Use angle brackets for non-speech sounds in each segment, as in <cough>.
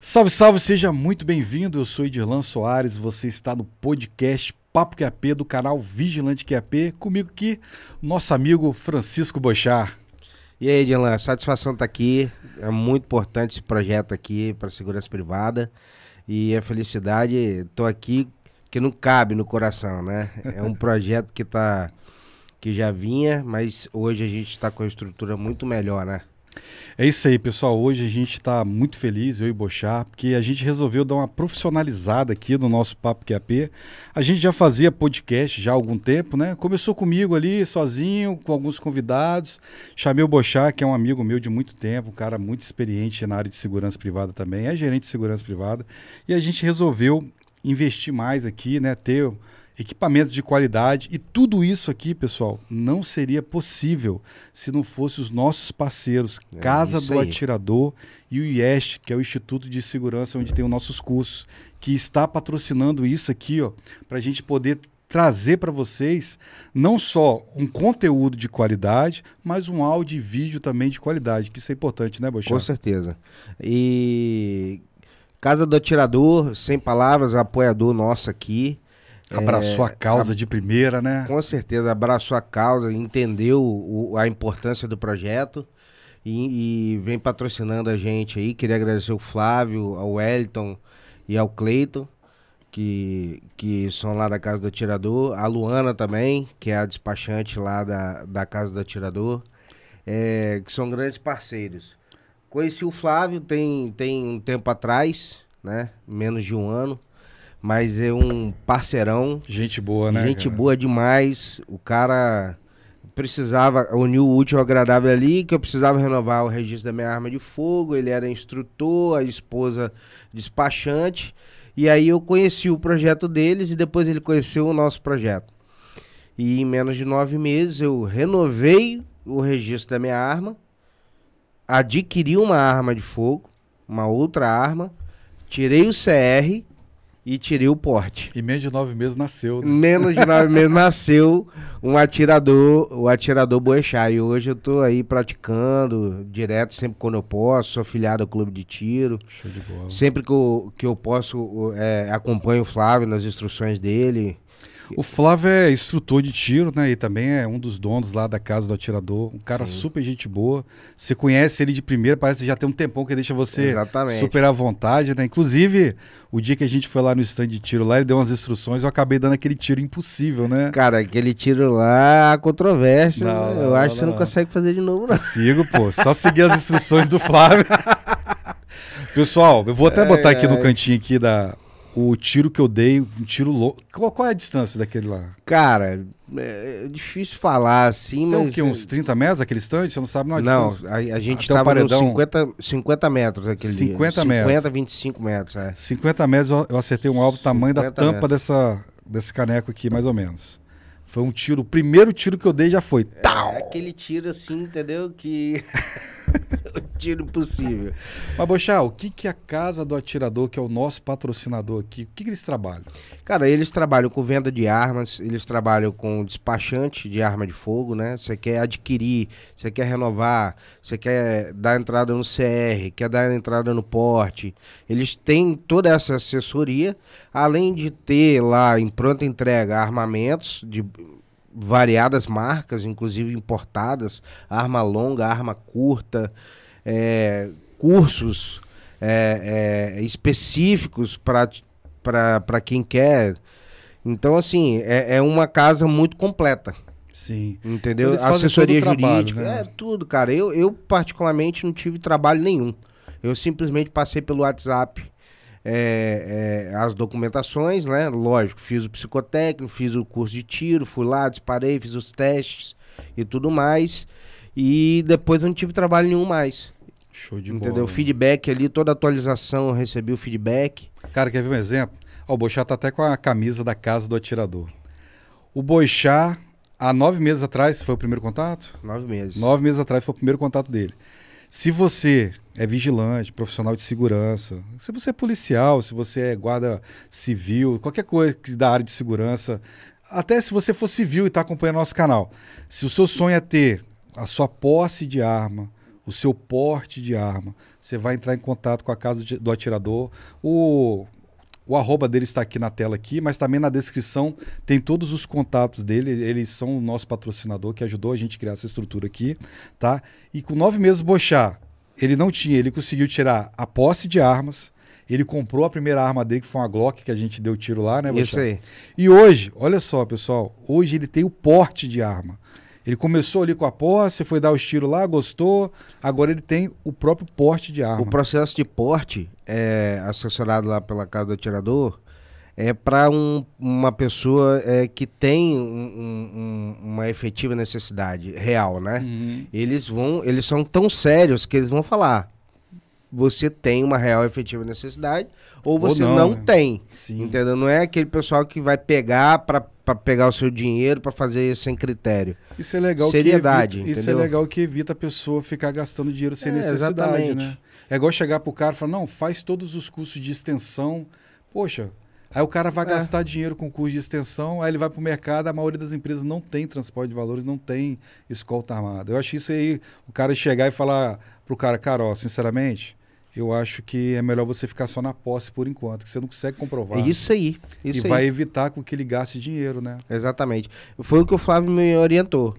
Salve, salve, seja muito bem-vindo. Eu sou Edirlan Soares, você está no podcast Papo QAP do canal Vigilante QAP. Comigo aqui, nosso amigo Francisco Bochar. E aí, Edirlan, satisfação estar tá aqui. É muito importante esse projeto aqui para a segurança privada. E a felicidade, estou aqui que não cabe no coração, né? É um projeto que tá que já vinha, mas hoje a gente está com a estrutura muito melhor, né? É isso aí, pessoal. Hoje a gente está muito feliz, eu e Bochá, porque a gente resolveu dar uma profissionalizada aqui no nosso Papo QAP. A gente já fazia podcast já há algum tempo, né? Começou comigo ali, sozinho, com alguns convidados. Chamei o Bochá, que é um amigo meu de muito tempo, um cara muito experiente na área de segurança privada também, é gerente de segurança privada. E a gente resolveu investir mais aqui, né? Ter equipamentos de qualidade. E tudo isso aqui, pessoal, não seria possível se não fosse os nossos parceiros, é Casa do aí. Atirador e o IEST, que é o Instituto de Segurança, onde tem os nossos cursos, que está patrocinando isso aqui, ó, para a gente poder trazer para vocês não só um conteúdo de qualidade, mas um áudio e vídeo também de qualidade, que isso é importante, né, Bochão? Com certeza. E Casa do Atirador, sem palavras, é apoiador nosso aqui. Abraçou é, a causa a, de primeira, né? Com certeza, abraçou a causa, entendeu o, a importância do projeto e, e, vem patrocinando a gente aí. Queria agradecer ao Flávio, ao Wellington e ao Cleiton, que, que são lá da Casa do Atirador. A Luana também, que é a despachante lá da, da Casa do Atirador, é, que são grandes parceiros. Conheci o Flávio tem, tem um tempo atrás, né? Menos de um ano mas é um parceirão. Gente boa, né? Gente cara? boa demais. O cara precisava unir o útil ao agradável ali, que eu precisava renovar o registro da minha arma de fogo, ele era instrutor, a esposa despachante. E aí eu conheci o projeto deles e depois ele conheceu o nosso projeto. E em menos de nove meses eu renovei o registro da minha arma, adquiri uma arma de fogo, uma outra arma, tirei o CR e tirei o porte. E menos de nove meses nasceu. Né? Menos de nove meses nasceu um atirador, o atirador Boechat. E hoje eu tô aí praticando direto, sempre quando eu posso. Sou afiliado ao clube de tiro. Show de bola. Sempre que eu, que eu posso, é, acompanho o Flávio nas instruções dele. O Flávio é instrutor de tiro, né? E também é um dos donos lá da casa do atirador. Um cara Sim. super gente boa. Você conhece ele de primeira, parece que já tem um tempão que deixa você Exatamente. super à vontade, né? Inclusive, o dia que a gente foi lá no stand de tiro lá, ele deu umas instruções, eu acabei dando aquele tiro impossível, né? Cara, aquele tiro lá, a controvérsia. Não, né? eu não, acho não, que você não consegue fazer de novo, não. Consigo, pô. Só seguir as instruções do Flávio. <laughs> Pessoal, eu vou até botar aqui no cantinho aqui da, o tiro que eu dei, um tiro louco Qual, qual, é a distância daquele lá? Cara, é, é difícil falar assim, Tem mas. Tem é uns 30 metros aquele estante? Você não sabe não a não, distância? Não, a, a, gente estava com 50, 50 metros aquele 50 dia. metros. 50, 25 metros, é. 50 metros eu, acertei um alvo tamanho da tampa dessa, desse caneco aqui, mais ou menos. Foi um tiro, o primeiro tiro que eu dei já foi. É, aquele tiro assim, entendeu? Que. <laughs> tiro é possível. <laughs> Mas, Bochá, o que, que a Casa do Atirador, que é o nosso patrocinador aqui, o que, que eles trabalham? Cara, eles trabalham com venda de armas, eles trabalham com despachante de arma de fogo, né? Você quer adquirir, você quer renovar, você quer dar entrada no CR, quer dar entrada no porte. Eles têm toda essa assessoria, além de ter lá em pronta entrega armamentos de variadas marcas, inclusive importadas, arma longa, arma curta é, cursos é, é, específicos para quem quer. Então, assim, é, é, uma casa muito completa. Sim. Entendeu? Então Assessoria jurídica, trabalho, né? é tudo, cara. Eu, eu, particularmente, não tive trabalho nenhum. Eu simplesmente passei pelo WhatsApp é, é, as documentações, né? Lógico, fiz o psicotécnico, fiz o curso de tiro, fui lá, disparei, fiz os testes e tudo mais. E depois não tive trabalho nenhum mais. Show de Entendeu? Bola. Feedback ali, toda atualização eu recebi o feedback. Cara, quer ver um exemplo? Ó, o Boixá tá até com a camisa da casa do atirador. O Boixá, há nove meses atrás, foi o primeiro contato? Nove meses. Nove meses atrás foi o primeiro contato dele. Se você é vigilante, profissional de segurança, se você é policial, se você é guarda civil, qualquer coisa da área de segurança, até se você for civil e está acompanhando nosso canal, se o seu sonho é ter a sua posse de arma, o seu porte de arma. Você vai entrar em contato com a casa do atirador. O, o arroba dele está aqui na tela aqui, mas também na descrição tem todos os contatos dele. Eles são o nosso patrocinador que ajudou a gente a criar essa estrutura aqui, tá? E com nove meses bochar, ele não tinha, ele conseguiu tirar a posse de armas. Ele comprou a primeira arma dele, que foi uma Glock, que a gente deu tiro lá, né, Bochá? Isso aí. E hoje, olha só, pessoal, hoje ele tem o porte de arma. Ele começou ali com a posse, foi dar os tiros lá, gostou. Agora ele tem o próprio porte de arma. O processo de porte, é, assessorado lá pela Casa do Atirador, é para um, uma pessoa é, que tem um, um, uma efetiva necessidade real, né? Uhum. Eles vão, eles são tão sérios que eles vão falar você tem uma real efetiva necessidade ou você ou não, não né? tem. Sim. Entendeu? Não é aquele pessoal que vai pegar para pegar o seu dinheiro para fazer isso sem critério. Isso é legal Seriedade, evita, Isso é legal que evita a pessoa ficar gastando dinheiro sem é, necessidade, né? É igual chegar pro cara e falar: "Não, faz todos os cursos de extensão". Poxa, Aí o cara vai é. gastar dinheiro com curso de extensão, aí ele vai para o mercado, a maioria das empresas não tem transporte de valores, não tem escolta armada. Eu acho isso aí, o cara chegar e falar pro cara, cara, ó, sinceramente, eu acho que é melhor você ficar só na posse por enquanto, que você não consegue comprovar. É isso aí. Isso e aí. vai evitar com que ele gaste dinheiro, né? Exatamente. Foi o que o Flávio me orientou.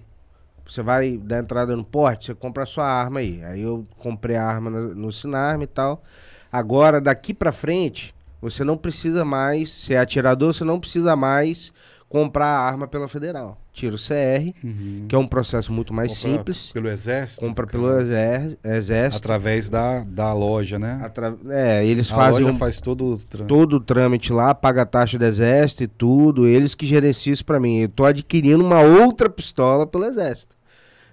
Você vai dar entrada no porte, você compra a sua arma aí. Aí eu comprei a arma no, no Sinarme e tal. Agora, daqui para frente, você não precisa mais ser é atirador, você não precisa mais comprar a arma pela federal. Tira o CR, uhum. que é um processo muito mais compra simples. Pelo exército. Compra pelo exército. Através da, da loja, né? Atra, é, eles a fazem. Loja um, faz todo o trâmite. Todo o trâmite lá, paga a taxa do exército e tudo. Eles que gerenciam isso para mim. Eu tô adquirindo uma outra pistola pelo exército.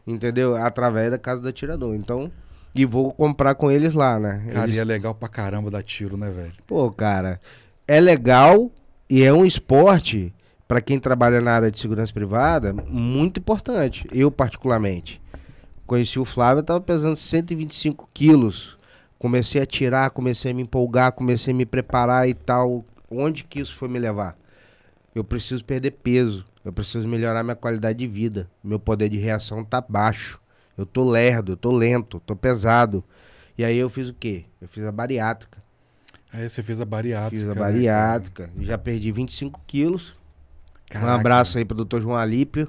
Entendeu? Através da casa do atirador. Então. E vou comprar com eles lá, né? Cara, eles... e é legal pra caramba dar tiro, né, velho? Pô, cara, é legal e é um esporte para quem trabalha na área de segurança privada, muito importante. Eu, particularmente. Conheci o Flávio, estava pesando 125 quilos. Comecei a tirar, comecei a me empolgar, comecei a me preparar e tal. Onde que isso foi me levar? Eu preciso perder peso. Eu preciso melhorar minha qualidade de vida. Meu poder de reação tá baixo. Eu tô lerdo, eu tô lento, tô pesado. E aí eu fiz o quê? Eu fiz a bariátrica. Aí você fez a bariátrica. Fiz a né, bariátrica. Né? Já perdi 25 quilos. Caraca. Um abraço aí pro doutor João Alípio,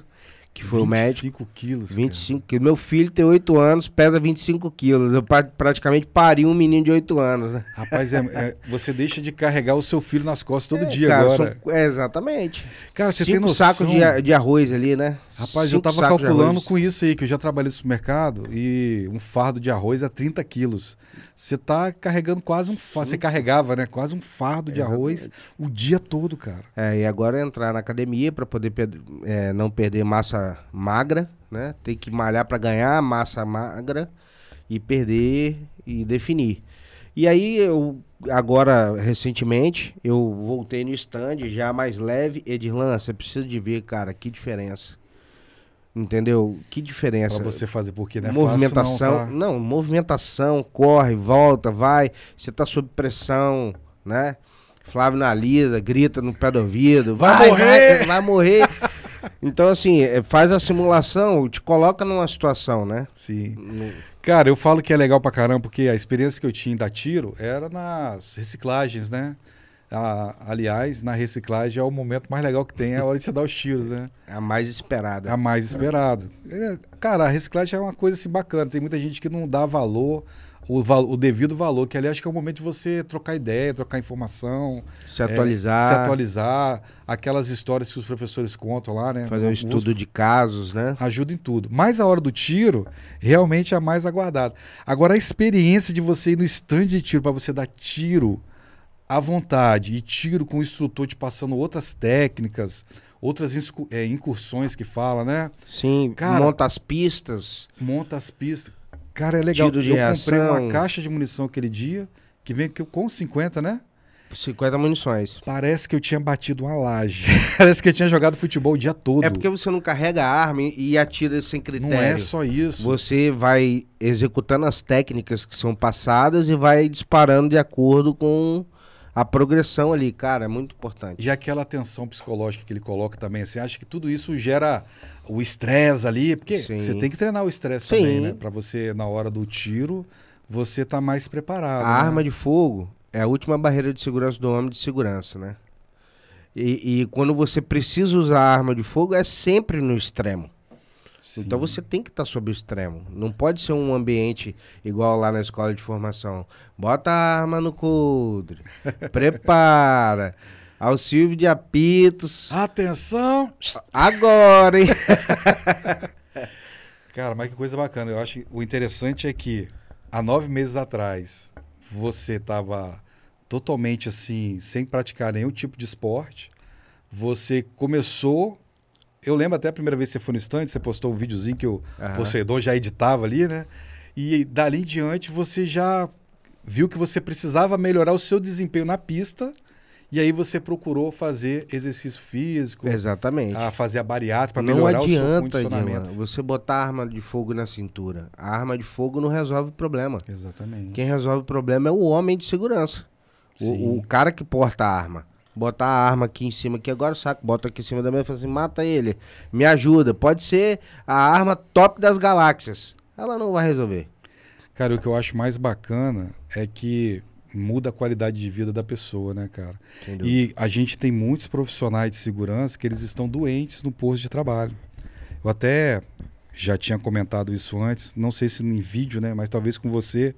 que foi o médico. 25 quilos. 25 cara. quilos. Meu filho tem 8 anos, pesa 25 quilos. Eu praticamente pari um menino de 8 anos. Né? Rapaz, é, é, você deixa de carregar o seu filho nas costas todo é, dia cara, agora. São, é, exatamente. Cara, você Cinco tem noção. saco de, de arroz ali, né? Rapaz, eu tava calculando com isso aí, que eu já trabalhei no supermercado e um fardo de arroz é 30 quilos. Você tá carregando quase um fardo, você carregava, né? Quase um fardo de arroz o dia todo, cara. É, e agora é entrar na academia para poder é, não perder massa magra, né? Tem que malhar para ganhar massa magra e perder e definir. E aí eu agora recentemente eu voltei no stand já mais leve, de você precisa de ver, cara, que diferença. Entendeu? Que diferença. Pra você fazer, porque não é Movimentação. Fácil, não, tá? não, movimentação, corre, volta, vai. Você tá sob pressão, né? Flávio analisa, grita no pé do ouvido. Vai, vai morrer! Vai, <laughs> vai morrer. então, assim, é, faz a simulação, te coloca numa situação, né? Sim. No... Cara, eu falo que é legal pra caramba, porque a experiência que eu tinha da tiro era nas reciclagens, né? A, aliás, na reciclagem é o momento mais legal que tem, é a hora de você dar os tiros, né? É a mais esperada. É a mais esperada. É, cara, a reciclagem é uma coisa assim, bacana. Tem muita gente que não dá valor, o, o devido valor, que aliás que é o momento de você trocar ideia, trocar informação. Se atualizar. É, se atualizar. Aquelas histórias que os professores contam lá, né? Fazer um estudo de casos, né? Ajuda em tudo. Mas a hora do tiro, realmente é a mais aguardada. Agora, a experiência de você ir no stand de tiro para você dar tiro à vontade e tiro com o instrutor te passando outras técnicas, outras é, incursões que fala, né? Sim, cara, monta as pistas. Monta as pistas. Cara, é legal. Tiro de eu reação. comprei uma caixa de munição aquele dia, que vem com 50, né? 50 munições. Parece que eu tinha batido uma laje. <laughs> Parece que eu tinha jogado futebol o dia todo. É porque você não carrega a arma e atira sem critério. Não é só isso. Você vai executando as técnicas que são passadas e vai disparando de acordo com a progressão ali, cara, é muito importante. E aquela tensão psicológica que ele coloca também, assim, acho que tudo isso gera o estresse ali, porque Sim. você tem que treinar o estresse também, né? Pra você, na hora do tiro, você tá mais preparado. A né? arma de fogo é a última barreira de segurança do homem de segurança, né? E, e quando você precisa usar a arma de fogo, é sempre no extremo. Então Sim. Então você tem que estar tá sob o extremo. Não pode ser um ambiente igual lá na escola de formação. Bota a arma no coldre. <laughs> prepara. Ao Silvio de apitos. Atenção! Agora, hein? <laughs> Cara, mas que coisa bacana. Eu acho que o interessante é que há nove meses atrás você estava totalmente assim, sem praticar nenhum tipo de esporte. Você começou eu lembro até a primeira vez que você foi no stand, você postou um videozinho que o uhum. Poseidon já editava ali, né? E dali em diante você já viu que você precisava melhorar o seu desempenho na pista. E aí você procurou fazer exercício físico. Exatamente. A fazer a bariátrica para melhorar adianta, o seu condicionamento. Dilma, você botar a arma de fogo na cintura. A arma de fogo não resolve o problema. Exatamente. Quem resolve o problema é o homem de segurança. O, o, cara que porta a arma botar a arma aqui em cima, aqui agora, saco, bota aqui em cima da mesa e fala assim, mata ele, me ajuda. Pode ser a arma top das galáxias. Ela não vai resolver. Cara, o que eu acho mais bacana é que muda a qualidade de vida da pessoa, né, cara? E a gente tem muitos profissionais de segurança que eles estão doentes no posto de trabalho. Eu até já tinha comentado isso antes, não sei se em vídeo, né, mas talvez com você.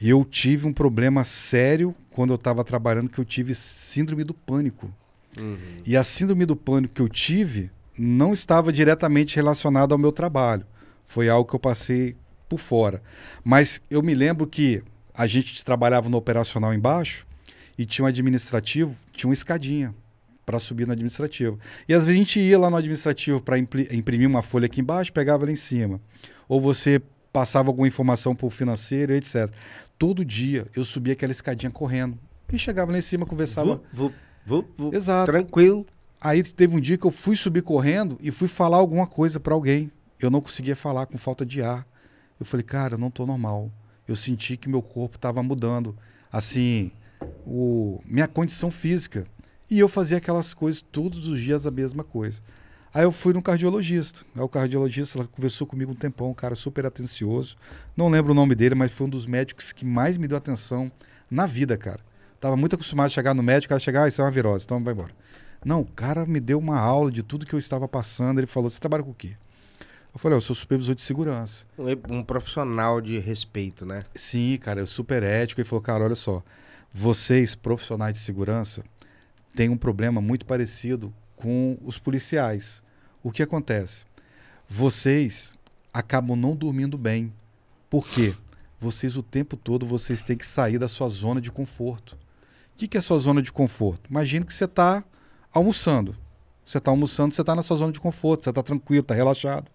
Eu tive um problema sério quando eu estava trabalhando, que eu tive síndrome do pânico. Uhum. E a síndrome do pânico que eu tive não estava diretamente relacionada ao meu trabalho. Foi algo que eu passei por fora. Mas eu me lembro que a gente trabalhava no operacional embaixo e tinha um administrativo, tinha uma escadinha para subir no administrativo. E às vezes a gente ia lá no administrativo para imprimir uma folha aqui embaixo, pegava lá em cima. Ou você passava alguma informação para o financeiro, etc todo dia eu subia aquela escadinha correndo. E chegava lá em cima, conversava. Vup, vup, vup, Exato. Tranquilo. Aí teve um dia que eu fui subir correndo e fui falar alguma coisa para alguém. Eu não conseguia falar com falta de ar. Eu falei, cara, eu não tô normal. Eu senti que meu corpo estava mudando. Assim, o, minha condição física. E eu fazia aquelas coisas todos os dias, a mesma coisa. Aí eu fui no cardiologista. Aí o cardiologista conversou comigo um tempão, um cara super atencioso. Não lembro o nome dele, mas foi um dos médicos que mais me deu atenção na vida, cara. Tava muito acostumado a chegar no médico, cara chegar, ah, isso é uma virose, então vai embora. Não, o cara me deu uma aula de tudo que eu estava passando. Ele falou, você trabalha com o quê? Eu falei, eu sou supervisor de segurança. Um profissional de respeito, né? Sim, cara, eu super ético. Ele falou, cara, olha só, vocês, profissionais de segurança, têm um problema muito parecido com os policiais. O que acontece? Vocês acabam não dormindo bem. Por quê? Vocês o tempo todo vocês têm que sair da sua zona de conforto. O que, que é a sua zona de conforto? Imagina que você está almoçando. Você está almoçando, você está na sua zona de conforto, você está tranquilo, está relaxado.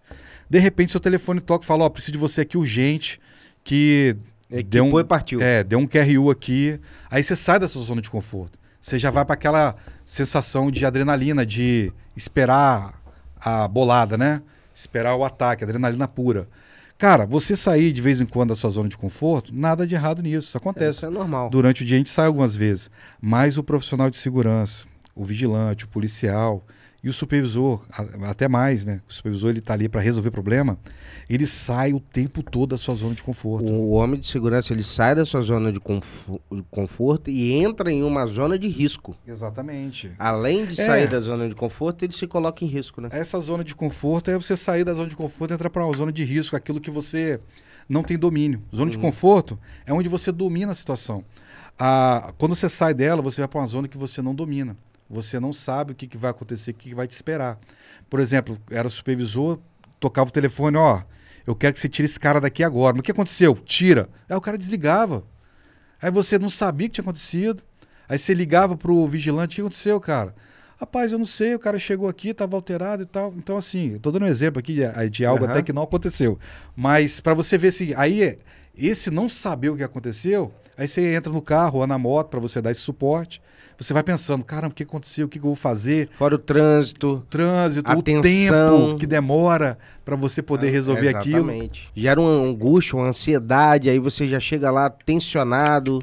De repente, seu telefone toca e fala: Ó, oh, preciso de você aqui urgente, que. Equipou deu um, e partiu. É, deu um QRU aqui. Aí você sai dessa zona de conforto você já vai para aquela sensação de adrenalina, de esperar a bolada, né? Esperar o ataque, adrenalina pura. Cara, você sair de vez em quando da sua zona de conforto, nada de errado nisso. Isso acontece. É, isso é normal. Durante o dia a gente sai algumas vezes. Mas o profissional de segurança, o vigilante, o policial, e o supervisor, até mais, né? O supervisor ele tá ali para resolver problema, ele sai o tempo todo da sua zona de conforto. O homem de segurança, ele sai da sua zona de conforto e entra em uma zona de risco. Exatamente. Além de sair é. da zona de conforto, ele se coloca em risco, né? Essa zona de conforto é você sair da zona de conforto e entrar para uma zona de risco, aquilo que você não tem domínio. Zona de uhum. conforto é onde você domina a situação. Ah, quando você sai dela, você vai para uma zona que você não domina. Você não sabe o que, que vai acontecer, o que, que vai te esperar. Por exemplo, era supervisor, tocava o telefone, ó, eu quero que você tire esse cara daqui agora. Mas o que aconteceu? Tira. Aí o cara desligava. Aí você não sabia o que tinha acontecido. Aí você ligava pro vigilante, o que aconteceu, cara? Rapaz, eu não sei, o cara chegou aqui, estava alterado e tal. Então, assim, eu tô dando um exemplo aqui de, de algo uhum. até que não aconteceu. Mas para você ver se. Assim, aí, é, esse não saber o que aconteceu, aí você entra no carro ou na moto para você dar esse suporte você vai pensando, caramba, o que aconteceu? O que eu vou fazer? Fora o trânsito. Trânsito, o tempo que demora para você poder ah, resolver exatamente. aquilo. Exatamente. Gera uma angústia, uma ansiedade, aí você já chega lá tensionado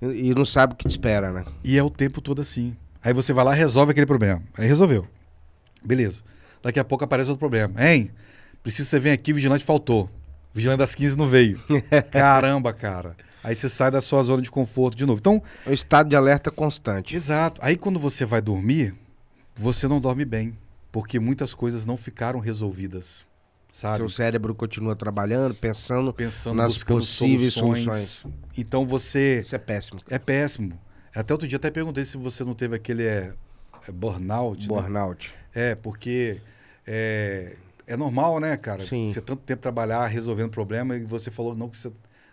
e não sabe o que te espera, né? E é o tempo todo assim. Aí você vai lá, resolve aquele problema. Aí resolveu. Beleza. Daqui a pouco aparece outro problema. Hein? Precisa você vir aqui, vigilante faltou. Vigilante das 15 não veio. <laughs> Caramba, cara. Aí você sai da sua zona de conforto de novo. Então, é um estado de alerta constante. Exato. Aí quando você vai dormir, você não dorme bem, porque muitas coisas não ficaram resolvidas. Sabe? Seu cérebro continua trabalhando, pensando, pensando nas possíveis soluções. soluções. Então você. Isso é péssimo. É péssimo. Até outro dia até perguntei se você não teve aquele é, é burnout. Né? Burnout. Né? É, porque é, é normal, né, cara? Sim. Você tanto tempo trabalhar resolvendo problema e você falou não que você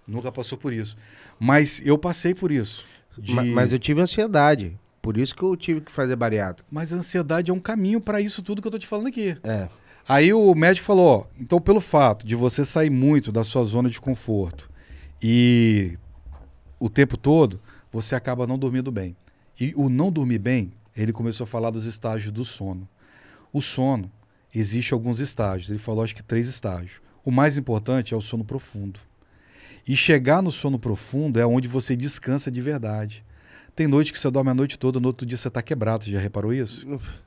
Nunca passou por isso. Mas eu passei por isso. De... Mas, mas eu tive ansiedade. Por isso que eu tive que fazer bariátrica. Mas a ansiedade é um caminho para isso tudo que eu tô te falando aqui. É. Aí o médico falou: ó, então, pelo fato de você sair muito da sua zona de conforto e o tempo todo, você acaba não dormindo bem. E o não dormir bem, ele começou a falar dos estágios do sono. O sono, existe alguns estágios. Ele falou, acho que três estágios. O mais importante é o sono profundo. E chegar no sono profundo é onde você descansa de verdade. Tem noite que você dorme a noite toda, no outro dia você está quebrado. Você já reparou isso?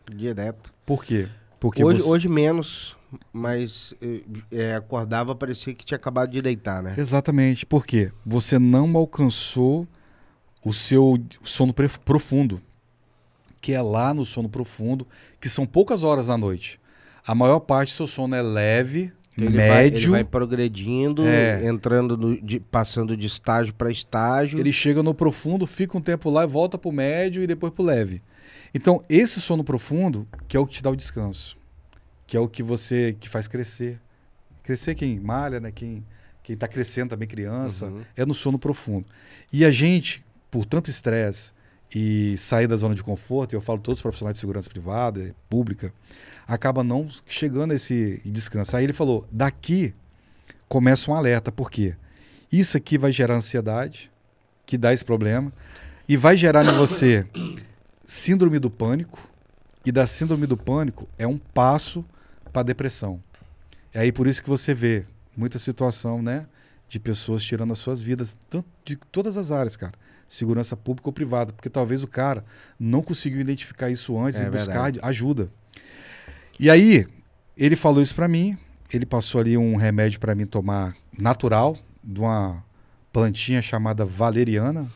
Direto. Por quê? Porque hoje, você... hoje menos, mas é, acordava, parecia que tinha acabado de deitar, né? Exatamente. Por quê? Você não alcançou o seu sono profundo, que é lá no sono profundo, que são poucas horas da noite. A maior parte do seu sono é leve, então ele médio. Vai, ele vai progredindo, é. entrando no, de, passando de estágio para estágio. Ele chega no profundo, fica um tempo lá, e volta para o médio e depois para o leve. Então esse sono profundo que é o que te dá o descanso, que é o que você que faz crescer, crescer quem malha, né? Quem quem está crescendo também criança uhum. é no sono profundo. E a gente por tanto estresse e sair da zona de conforto, eu falo todos os profissionais de segurança privada, pública, acaba não chegando a esse descanso. Aí ele falou: daqui começa um alerta, por quê? Isso aqui vai gerar ansiedade, que dá esse problema, e vai gerar em você síndrome do pânico, e da síndrome do pânico é um passo para depressão. É aí por isso que você vê muita situação, né, de pessoas tirando as suas vidas, de todas as áreas, cara segurança pública ou privada, porque talvez o cara não conseguiu identificar isso antes é e buscar ajuda. E aí, ele falou isso para mim, ele passou ali um remédio para mim tomar natural, de uma plantinha chamada valeriana.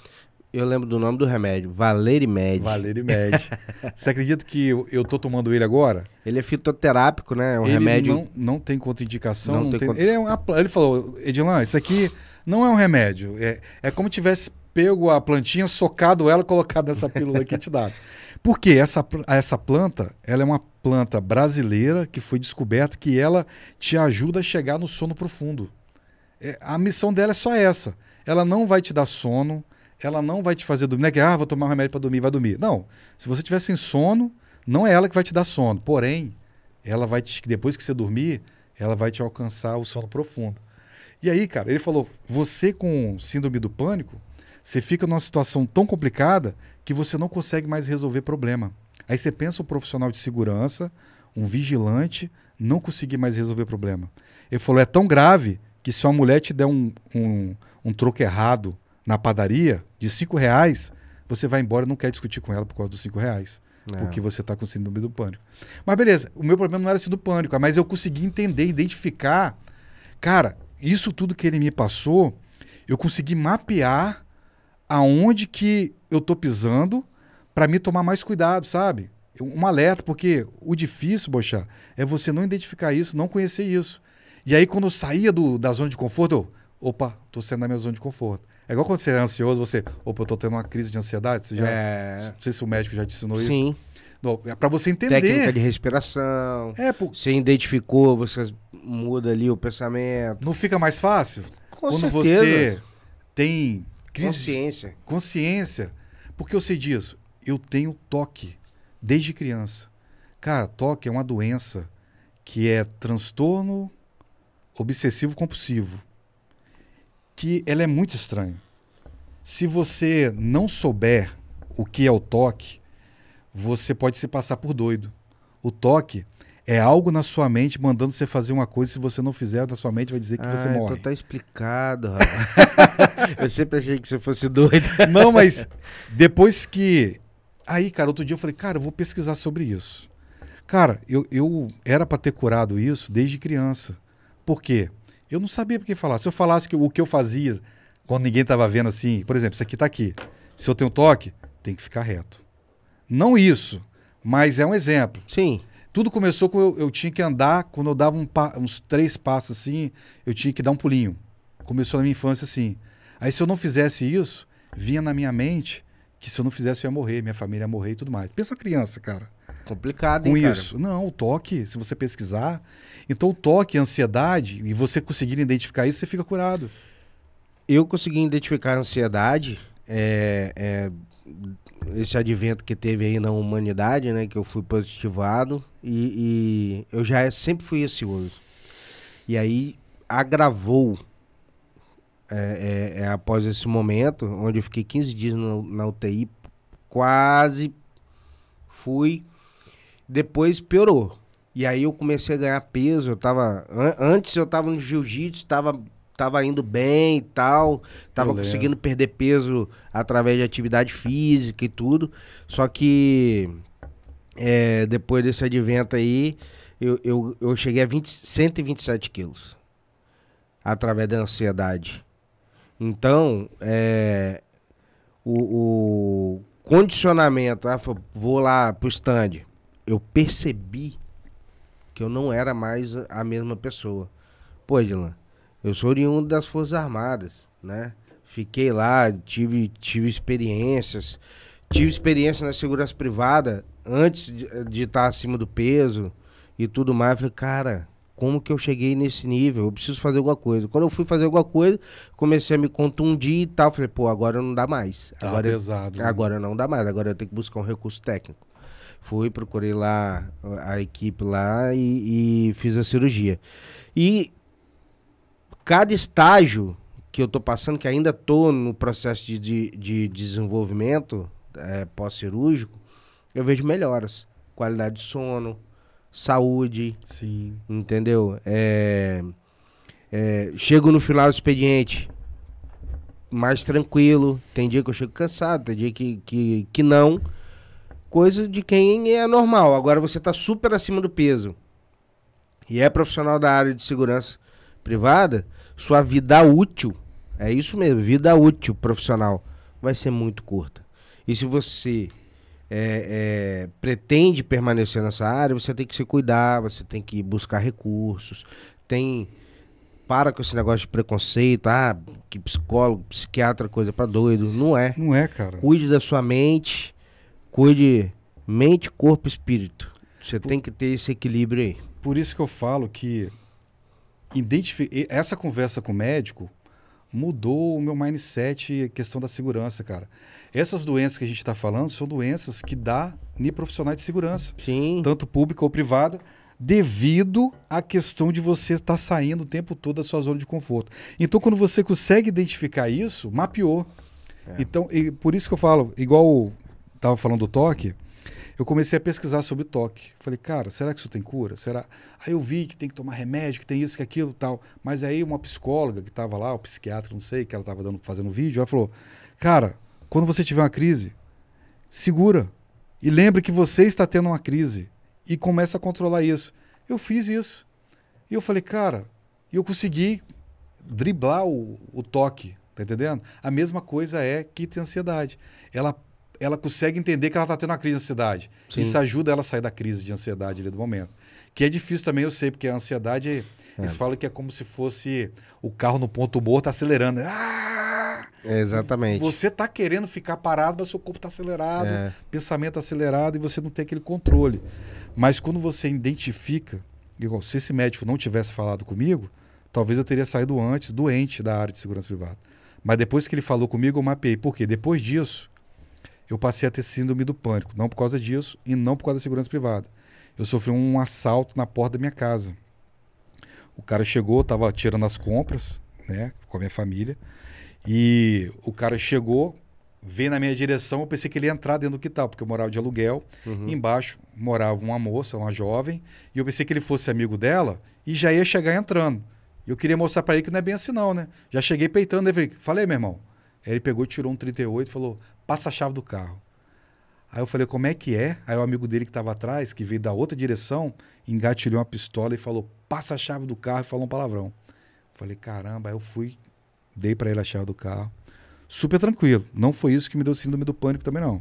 Eu lembro do nome do remédio, Valerimed. Valerimed. <laughs> Você acredita que eu, eu tô tomando ele agora? Ele é fitoterápico, né? É um ele remédio. Não, não tem contraindicação. Não, não tem tem... Contra... Ele, é uma... ele falou, Edilan, isso aqui não é um remédio. É, é como tivesse pego a plantinha, socado ela, <laughs> colocado nessa pílula que te dá. Porque essa, essa planta, ela é uma planta brasileira que foi descoberta que ela te ajuda a chegar no sono profundo. É, a missão dela é só essa. Ela não vai te dar sono, ela não vai te fazer dormir. Não é que, ah, vou tomar um remédio para dormir, vai dormir. Não. Se você tiver sem sono, não é ela que vai te dar sono. Porém, ela vai te, depois que você dormir, ela vai te alcançar o sono profundo. E aí, cara, ele falou: você com síndrome do pânico, você fica numa situação tão complicada que você não consegue mais resolver problema. Aí você pensa um profissional de segurança, um vigilante, não conseguir mais resolver problema. Ele falou: é tão grave que se uma mulher te der um, um, um troco errado na padaria de cinco reais, você vai embora e não quer discutir com ela por causa dos cinco reais. Não. É. Porque você está com síndrome do pânico. Mas beleza, o meu problema não era síndrome assim do pânico, mas eu consegui entender, identificar. Cara, isso tudo que ele me passou, eu consegui mapear aonde que eu tô pisando para me tomar mais cuidado, sabe? É um alerta, porque o difícil, poxa, é você não identificar isso, não conhecer isso. E aí, quando eu saía do, da zona de conforto, eu, opa, tô saindo da minha zona de conforto. É igual quando você é ansioso, você, opa, eu tô tendo uma crise de ansiedade. Você já, é... Não sei se o médico já te ensinou Sim. isso. Sim. É para você entender. Técnica de respiração. É, por... Você identificou, você muda ali o pensamento. Não fica mais fácil? Com quando certeza. você tem Crise, consciência. Consciência. Porque eu sei disso. Eu tenho toque desde criança. Cara, toque é uma doença que é transtorno obsessivo compulsivo. Que ela é muito estranha. Se você não souber o que é o toque, você pode se passar por doido. O toque é algo na sua mente mandando você fazer uma coisa, se você não fizer, na sua mente vai dizer que ah, você morre. Então tá explicado, <laughs> Eu sempre achei que você fosse doido. Não, mas depois que. Aí, cara, outro dia eu falei, cara, eu vou pesquisar sobre isso. Cara, eu, eu era para ter curado isso desde criança. Por quê? Eu não sabia para quem falar. Se eu falasse que, o que eu fazia quando ninguém estava vendo assim, por exemplo, isso aqui está aqui. Se eu tenho toque, tem que ficar reto. Não isso, mas é um exemplo. Sim. Tudo começou com eu, eu tinha que andar, quando eu dava um pa, uns três passos assim, eu tinha que dar um pulinho. Começou na minha infância assim. Aí se eu não fizesse isso, vinha na minha mente que se eu não fizesse eu ia morrer, minha família ia morrer e tudo mais. Pensa criança, cara. Complicado, Com hein, Com isso. Não, o toque, se você pesquisar. Então, o toque, a ansiedade, e você conseguir identificar isso, você fica curado. Eu consegui identificar a ansiedade é, é esse advento que teve aí na humanidade, né? Que eu fui positivado e, e eu já sempre fui ansioso. E aí agravou é, é, é, após esse momento, onde eu fiquei 15 dias no, na UTI, quase fui. Depois piorou. E aí eu comecei a ganhar peso, eu tava... An antes eu tava no jiu-jitsu, tava tava indo bem e tal, tava eu conseguindo lembro. perder peso através de atividade física e tudo. Só que é, depois desse advento aí, eu, eu, eu cheguei a 20, 127 quilos através da ansiedade. Então, é, o, o condicionamento, ah, vou lá pro stand, eu percebi que eu não era mais a mesma pessoa. Pô, Dilan, eu sou oriundo das Forças Armadas, né? Fiquei lá, tive, tive experiências. Tive experiência na segurança privada antes de, estar tá acima do peso e tudo mais. Eu falei, cara, como que eu cheguei nesse nível? Eu preciso fazer alguma coisa. Quando eu fui fazer alguma coisa, comecei a me contundir e tal. Falei, pô, agora não dá mais. Tá agora, pesado, eu, né? agora não dá mais. Agora eu tenho que buscar um recurso técnico. Fui, procurei lá a equipe lá e, e fiz a cirurgia. E cada estágio que eu estou passando, que ainda estou no processo de, de, de desenvolvimento é, pós-cirúrgico, eu vejo melhoras. Qualidade de sono, saúde. Sim. Entendeu? É, é, chego no final do expediente mais tranquilo. Tem dia que eu chego cansado, tem dia que, que, que não. Coisa de quem é normal. Agora você está super acima do peso e é profissional da área de segurança privada, sua vida útil, é isso mesmo, vida útil profissional, vai ser muito curta. E se você é, é, pretende permanecer nessa área, você tem que se cuidar, você tem que buscar recursos, tem para com esse negócio de preconceito, ah, que psicólogo, psiquiatra, coisa para doido. Não é. Não é, cara. Cuide da sua mente, cuide mente, corpo, espírito. Você por... tem que ter esse equilíbrio aí. Por isso que eu falo que identificar. Essa conversa com o médico mudou o meu mindset questão da segurança, cara. Essas doenças que a gente está falando são doenças que dá em profissionais de segurança. Sim. Tanto pública ou privada, devido à questão de você estar tá saindo o tempo todo da sua zona de conforto. Então, quando você consegue identificar isso, mapeou. É. Então, por isso que eu falo, igual estava falando do toque, eu comecei a pesquisar sobre toque. Falei, cara, será que isso tem cura? Será? Aí eu vi que tem que tomar remédio, que tem isso, que aquilo tal. Mas aí uma psicóloga que estava lá, o psiquiatra, não sei, que ela estava fazendo vídeo, ela falou, cara, quando você tiver uma crise, segura. E lembre que você está tendo uma crise. E começa a controlar isso. Eu fiz isso. E eu falei, cara, eu consegui driblar o, o toque, tá entendendo? A mesma coisa é que tem ansiedade. Ela ela consegue entender que ela está tendo uma crise de ansiedade. Sim. Isso ajuda ela a sair da crise de ansiedade ali do momento. Que é difícil também, eu sei, porque a ansiedade, é. eles falam que é como se fosse o carro no ponto morto tá acelerando. Né? Ah! exatamente. Você está querendo ficar parado, mas seu corpo está acelerado, é. pensamento tá acelerado e você não tem aquele controle. Mas quando você identifica, igual, se esse médico não tivesse falado comigo, talvez eu teria saído antes, doente da área de segurança privada. Mas depois que ele falou comigo, eu mapeei. Por quê? Depois disso, eu passei a ter síndrome do pânico. Não por causa disso e não por causa da segurança privada. Eu sofri um assalto na porta da minha casa. O cara chegou, estava tirando as compras, né, com a minha família. E o cara chegou, veio na minha direção, eu pensei que ele ia entrar dentro do quintal, porque eu morava de aluguel. Uhum. Embaixo morava uma moça, uma jovem, e eu pensei que ele fosse amigo dela e já ia chegar entrando. Eu queria mostrar para ele que não é bem assim não, né? Já cheguei peitando, né, falei, meu irmão. Aí ele pegou, tirou um 38 e falou: passa a chave do carro. Aí eu falei, como é que é? Aí o amigo dele que estava atrás, que veio da outra direção, engatilhou uma pistola e falou, passa a chave do carro e falou um palavrão. falei, caramba, aí eu fui, dei para ele a chave do carro. Super tranquilo. Não foi isso que me deu síndrome do pânico também, não.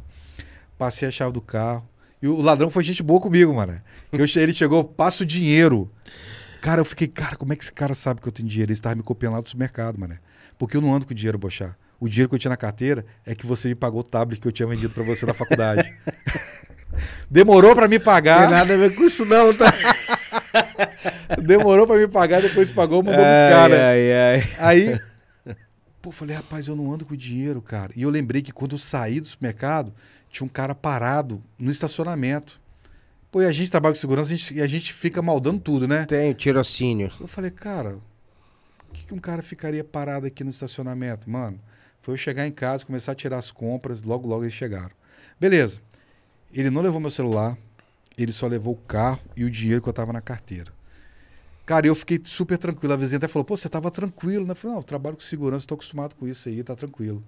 Passei a chave do carro. E o ladrão foi gente boa comigo, mano. Eu, ele chegou, passa o dinheiro. Cara, eu fiquei, cara, como é que esse cara sabe que eu tenho dinheiro? Ele estava me copiando lá do supermercado, mano. Porque eu não ando com dinheiro, bochar o dinheiro que eu tinha na carteira é que você me pagou o tablet que eu tinha vendido para você na faculdade. <laughs> Demorou para me pagar. Não tem nada a ver com isso, não, tá? <laughs> Demorou para me pagar, depois pagou, mandou ai, buscar, né? Ai, ai. Aí, <laughs> pô, falei, rapaz, eu não ando com dinheiro, cara. E eu lembrei que quando eu saí do supermercado, tinha um cara parado no estacionamento. Pô, e a gente trabalha com segurança a gente, e a gente fica maldando tudo, né? Tem, tirocínio. Eu falei, cara, por que, que um cara ficaria parado aqui no estacionamento, mano? Foi eu chegar em casa, começar a tirar as compras, logo, logo eles chegaram. Beleza. Ele não levou meu celular, ele só levou o carro e o dinheiro que eu tava na carteira. Cara, eu fiquei super tranquilo. A vizinha até falou, pô, você tava tranquilo, né? Eu falei, não, eu trabalho com segurança, tô acostumado com isso aí, tá tranquilo.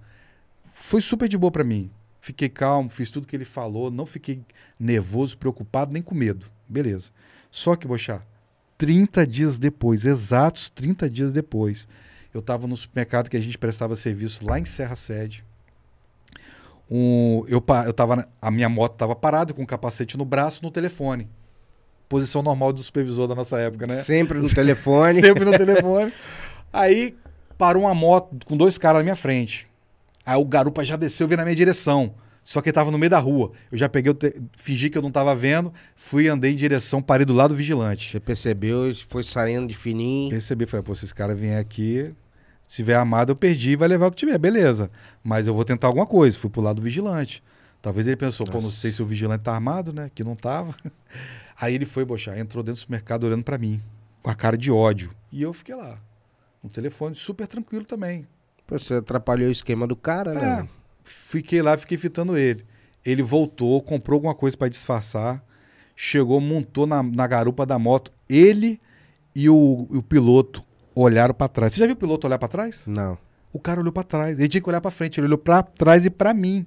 Foi super de boa para mim. Fiquei calmo, fiz tudo que ele falou, não fiquei nervoso, preocupado, nem com medo. Beleza. Só que, Bochá, 30 dias depois, exatos 30 dias depois, eu estava no supermercado que a gente prestava serviço lá em Serra Sede. Um, eu, eu tava, a minha moto estava parada com o capacete no braço no telefone. Posição normal do supervisor da nossa época, né? Sempre no telefone. <laughs> Sempre no telefone. Aí parou uma moto com dois caras na minha frente. Aí o garupa já desceu e veio na minha direção. Só que ele tava no meio da rua. Eu já peguei, eu te... fingi que eu não tava vendo, fui andei em direção, parei do lado do vigilante. Você percebeu, foi saindo de fininho. Percebi, falei, pô, se esse cara vier aqui, se tiver amado, eu perdi, vai levar o que tiver, beleza. Mas eu vou tentar alguma coisa. Fui pro lado do vigilante. Talvez ele pensou, Nossa. pô, não sei se o vigilante tá armado, né? Que não tava. <laughs> Aí ele foi, bochar, entrou dentro do supermercado olhando para mim, com a cara de ódio. E eu fiquei lá, no telefone, super tranquilo também. você atrapalhou o esquema do cara, é. né? fiquei lá, fiquei fitando ele. Ele voltou, comprou alguma coisa para disfarçar, chegou, montou na, na garupa da moto. Ele e o, o piloto olharam para trás. Você já viu o piloto olhar para trás? Não. O cara olhou para trás. Ele tinha que olhar para frente. Ele olhou para trás e para mim.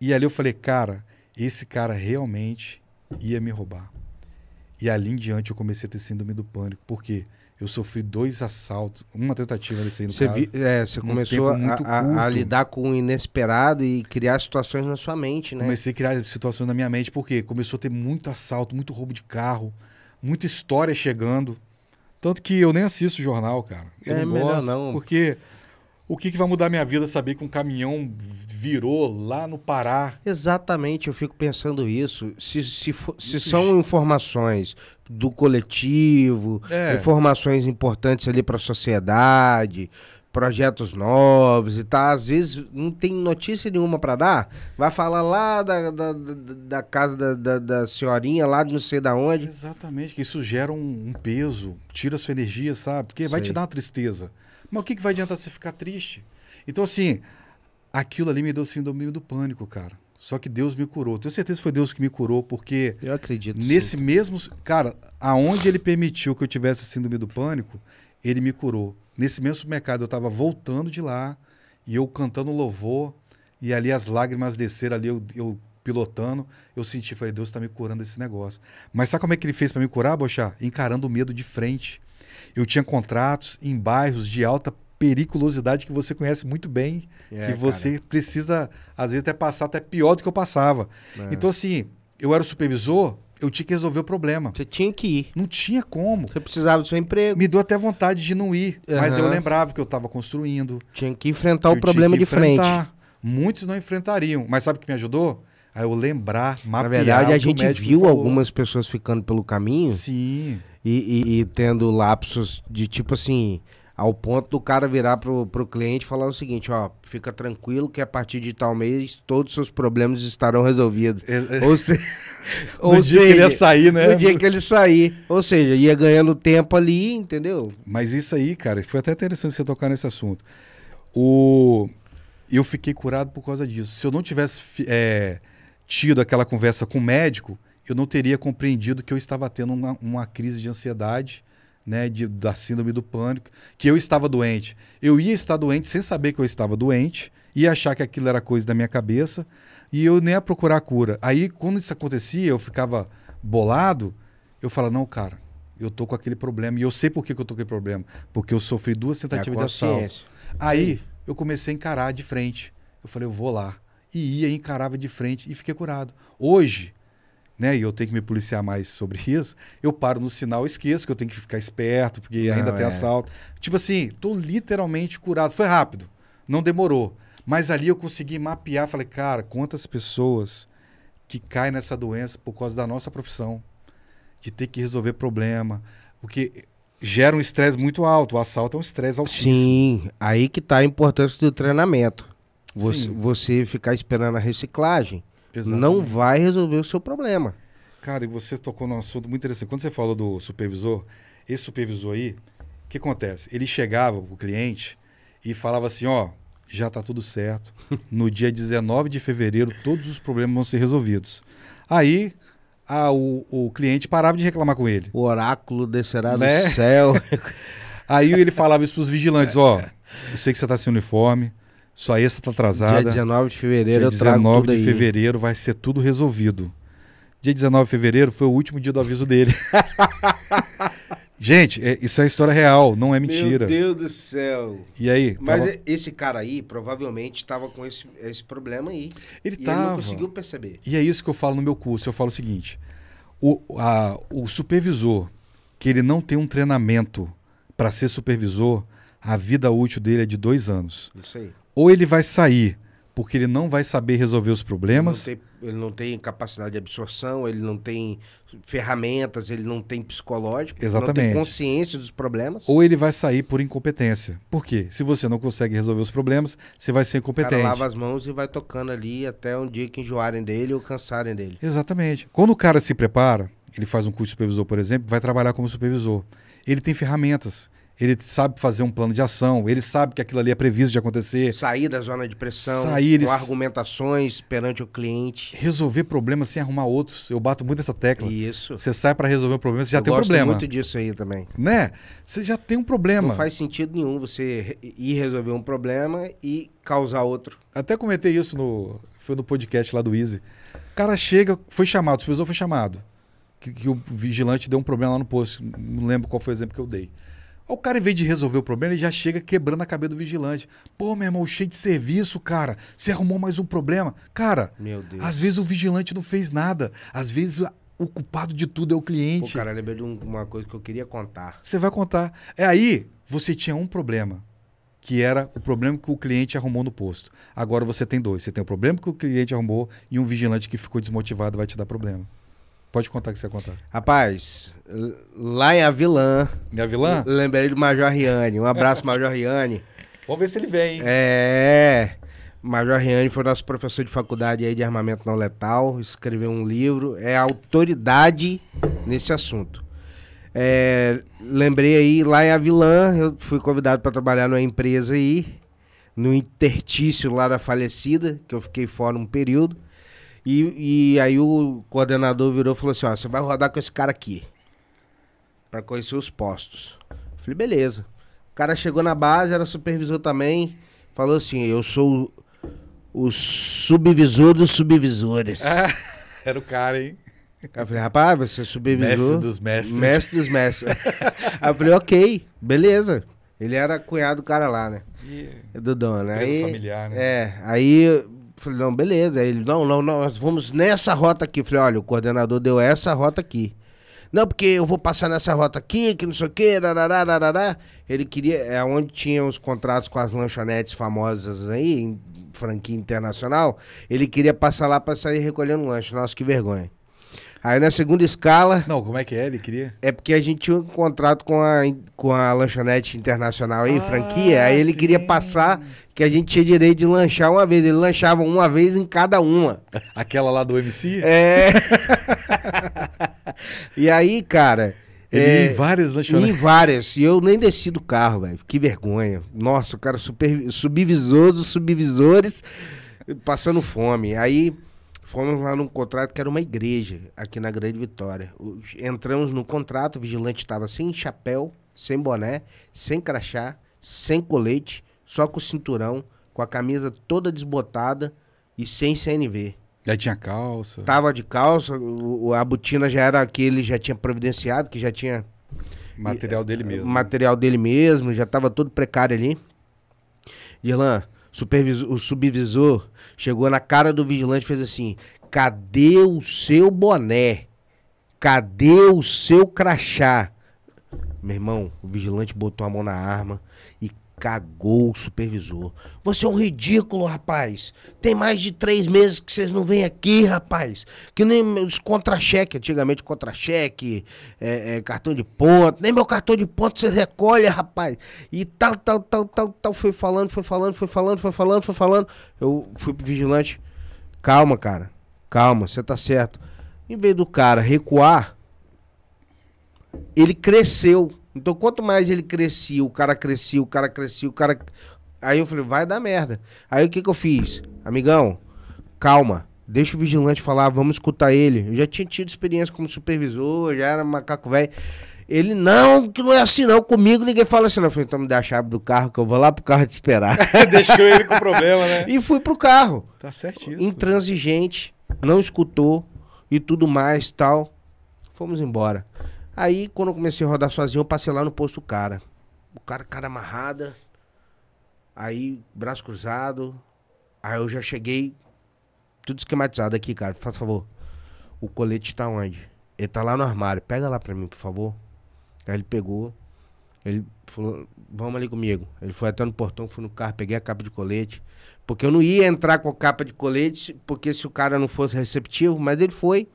E ali eu falei, cara, esse cara realmente ia me roubar. E ali em diante eu comecei a ter síndrome do pânico. Por quê? Porque eu sofri dois assaltos, uma tentativa desse aí no você é, você começou a, a, a, lidar com o inesperado e criar situações na sua mente, né? Comecei a criar situações na minha mente, porque começou a ter muito assalto, muito roubo de carro, muita história chegando. Tanto que eu nem assisto jornal, cara. Eu é, não gosto, melhor não. Porque o que, que vai mudar minha vida saber que um caminhão virou lá no Pará? Exatamente, eu fico pensando isso. Se, se, se isso... são informações do coletivo, é. informações importantes ali para a sociedade, projetos novos e tal. Às vezes não tem notícia nenhuma para dar. Vai falar lá da, da, da, da casa da, da, da, senhorinha, lá de não sei da onde. Exatamente, que isso gera um, um peso, tira sua energia, sabe? Porque vai te dar uma tristeza. Mas o que, que vai adiantar você ficar triste? Então, assim, aquilo ali me deu síndrome do pânico, cara. Só que Deus me curou. Tenho certeza que foi Deus que me curou, porque. Eu acredito. Nesse sim. mesmo. Cara, aonde ele permitiu que eu tivesse síndrome do pânico, ele me curou. Nesse mesmo supermercado, eu estava voltando de lá, e eu cantando louvor, e ali as lágrimas desceram, ali eu, eu pilotando, eu senti, falei, Deus está me curando esse negócio. Mas sabe como é que ele fez para me curar, Bochá? Encarando o medo de frente. Eu tinha contratos em bairros de alta periculosidade que você conhece muito bem, é, que você cara. precisa, às vezes, até passar até pior do que eu passava. É. Então, assim, eu era o supervisor, eu tinha que resolver o problema. Você tinha que ir. Não tinha como. Você precisava do seu emprego. Me deu até vontade de não ir, uhum. mas eu lembrava que eu estava construindo. Tinha que enfrentar o problema de enfrentar. frente. Muitos não enfrentariam, mas sabe o que me ajudou? A eu lembrar, mapear. Na verdade, a gente viu algumas pessoas ficando pelo caminho. Sim e, e, e tendo lapsos de tipo assim, ao ponto do cara virar pro, pro cliente e falar o seguinte, ó, fica tranquilo que a partir de tal mês todos os seus problemas estarão resolvidos. É, é. ou, se, <laughs> ou dia seja, que ele ia sair, né? No dia que ele sair. Ou seja, ia ganhando tempo ali, entendeu? Mas isso aí, cara, foi até interessante você tocar nesse assunto. O... Eu fiquei curado por causa disso. Se eu não tivesse é, tido aquela conversa com o médico, eu não teria compreendido que eu estava tendo uma, uma crise de ansiedade, né, de, da síndrome do pânico, que eu estava doente. Eu ia estar doente sem saber que eu estava doente, ia achar que aquilo era coisa da minha cabeça, e eu nem ia procurar cura. Aí, quando isso acontecia, eu ficava bolado, eu falava, não, cara, eu tô com aquele problema, e eu sei por que, que eu tô com aquele problema, porque eu sofri duas é tentativas de assalto. Aí, eu comecei a encarar de frente. Eu falei, eu vou lá. E ia, encarava de frente e fiquei curado. Hoje, né, e eu tenho que me policiar mais sobre <laughs> isso, eu paro no sinal, esqueço que eu tenho que ficar esperto, porque Não, ainda tem é. assalto. Tipo assim, tô literalmente curado. Foi rápido, não demorou. Mas ali eu consegui mapear, falei, cara, quantas pessoas que caem nessa doença por causa da nossa profissão, de ter que resolver problema, porque gera um estresse muito alto, o assalto é um estresse altíssimo. Sim, aí que tá a importância do treinamento. Você, você ficar esperando a reciclagem Exatamente. não vai resolver o seu problema. Cara, e você tocou num assunto muito interessante. Quando você falou do supervisor, esse supervisor aí, o que acontece? Ele chegava o cliente e falava assim, ó, já tá tudo certo. <laughs> No dia 19 de fevereiro, todos os problemas vão ser resolvidos. Aí, a, o, o cliente parava de reclamar com ele. O oráculo descerá né? do céu. <laughs> Aí ele falava isso pros vigilantes, ó, eu sei que você tá sem uniforme, sua extra está atrasada. Dia 19 de fevereiro Dia 19 de fevereiro vai ser tudo resolvido. Dia 19 de fevereiro foi o último dia do aviso dele. <laughs> Gente, é, isso é história real, não é mentira. Meu Deus do céu. E aí? Mas tava... esse cara aí provavelmente estava com esse, esse, problema aí. Ele estava. Ele não conseguiu perceber. E é isso que eu falo no meu curso. Eu falo o seguinte: o, a, o supervisor que ele não tem um treinamento para ser supervisor, a vida útil dele é de dois anos. Isso aí ou ele vai sair porque ele não vai saber resolver os problemas. Ele não, tem, ele não tem, capacidade de absorção, ele não tem ferramentas, ele não tem psicológico, Exatamente. não tem consciência dos problemas. Ou ele vai sair por incompetência. Por quê? Se você não consegue resolver os problemas, você vai ser incompetente. O cara lava as mãos e vai tocando ali até um dia que enjoarem dele ou cansarem dele. Exatamente. Quando o cara se prepara, ele faz um curso de supervisor, por exemplo, vai trabalhar como supervisor. Ele tem ferramentas ele sabe fazer um plano de ação, ele sabe que aquilo ali é previsto de acontecer. Sair da zona de pressão, sair, com argumentações perante o cliente. Resolver problemas sem arrumar outros. Eu bato muito nessa tecla. Isso. Você sai para resolver um problema, você já Eu tem um problema. Eu gosto muito disso aí também. Né? Você já tem um problema. Não faz sentido nenhum você ir resolver um problema e causar outro. Até comentei isso no... Foi no podcast lá do Easy. O cara chega, foi chamado, o supervisor foi chamado. Que, que o vigilante deu um problema lá no posto. Não lembro qual foi o exemplo que eu dei. O cara, em vez de resolver o problema, ele já chega quebrando a cabeça do vigilante. Pô, meu irmão, cheio de serviço, cara. Você arrumou mais um problema. Cara, meu Deus. às vezes o vigilante não fez nada. Às vezes o culpado de tudo é o cliente. Pô, cara, lembrei de uma coisa que eu queria contar. Você vai contar. É aí, você tinha um problema, que era o problema que o cliente arrumou no posto. Agora você tem dois. Você tem o problema que o cliente arrumou e um vigilante que ficou desmotivado vai te dar problema. Pode contar o que você contar. Rapaz, lá em Avilã. Em Avilã? Lembrei do Major Riane. Um abraço, <laughs> Major Riane. Vamos ver se ele vem, hein? É. Major Riane foi nosso professor de faculdade aí de armamento não letal, escreveu um livro, é autoridade nesse assunto. É, lembrei aí, lá em Avilã, eu fui convidado para trabalhar numa empresa aí, no intertício lá da falecida, que eu fiquei fora um período. E, e aí o coordenador virou e falou assim: ó, você vai rodar com esse cara aqui. para conhecer os postos. Eu falei, beleza. O cara chegou na base, era supervisor também. Falou assim: eu sou o, o subvisor dos subvisores. Ah, <laughs> era o cara, hein? Eu falei, rapaz, você é supervisor. Mestre dos mestres. Mestre dos mestres. <laughs> aí eu falei, ok, beleza. Ele era cunhado do cara lá, né? do dono né? aí, familiar, né? É, aí Falei, não, beleza. Aí ele, não, não, nós vamos nessa rota aqui. Falei, olha, o coordenador deu essa rota aqui. Não, porque eu vou passar nessa rota aqui, que não sei o quê, Ele queria, é onde tinha os contratos com as lanchonetes famosas aí, em franquia internacional, ele queria passar lá pra sair recolhendo lanche. Nossa, que vergonha. Aí na segunda escala. Não, como é que é? Ele queria? É porque a gente tinha um contrato com a, com a lanchonete internacional aí, ah, franquia. Aí ele sim. queria passar que a gente tinha direito de lanchar uma vez. Ele lanchava uma vez em cada uma. <laughs> Aquela lá do MC? É. <laughs> e aí, cara. é, em várias lanchonetes. Em várias. E eu nem desci do carro, velho. Que vergonha. Nossa, o cara super, subvisor dos subvisores passando fome. Aí Fomos lá num contrato que era uma igreja, aqui na Grande Vitória. Entramos no contrato, o vigilante estava sem chapéu, sem boné, sem crachá, sem colete, só com o cinturão, com a camisa toda desbotada e sem CNV. Já tinha calça? Tava de calça, o, a botina já era que ele já tinha providenciado, que já tinha. Material dele eh, mesmo. Né? Material dele mesmo, já tava todo precário ali. Dilan supervisor, o subvisor chegou na cara do vigilante e fez assim: cadê o seu boné? Cadê o seu crachá? Meu irmão, o vigilante botou a mão na arma e Cagou o supervisor. Você é um ridículo, rapaz. Tem mais de três meses que vocês não vêm aqui, rapaz. Que nem os contra-cheque, antigamente contra-cheque, é, é, cartão de ponto. Nem meu cartão de ponto vocês recolhem, rapaz. E tal, tal, tal, tal, tal. Foi falando, foi falando, foi falando, foi falando, foi falando. Eu fui pro vigilante. Calma, cara. Calma, você tá certo. Em vez do cara recuar, ele cresceu então, quanto mais ele crescia, o cara crescia, o cara crescia, o cara. Aí eu falei, vai dar merda. Aí o que, que eu fiz? Amigão, calma. Deixa o vigilante falar, vamos escutar ele. Eu já tinha tido experiência como supervisor, já era macaco velho. Ele, não, que não é assim não. Comigo ninguém fala assim, não. Eu falei, então me dá a chave do carro que eu vou lá pro carro te esperar. <laughs> Deixou ele com problema, né? E fui pro carro. Tá certinho. Intransigente, não escutou e tudo mais, tal. Fomos embora. Aí, quando eu comecei a rodar sozinho, eu passei lá no posto do cara. O cara, cara amarrada. Aí, braço cruzado. Aí eu já cheguei. Tudo esquematizado aqui, cara. Faz favor. O colete tá onde? Ele tá lá no armário. Pega lá pra mim, por favor. Aí ele pegou. Ele falou, vamos ali comigo. Ele foi até no portão, fui no carro, peguei a capa de colete. Porque eu não ia entrar com a capa de colete, porque se o cara não fosse receptivo, mas ele foi.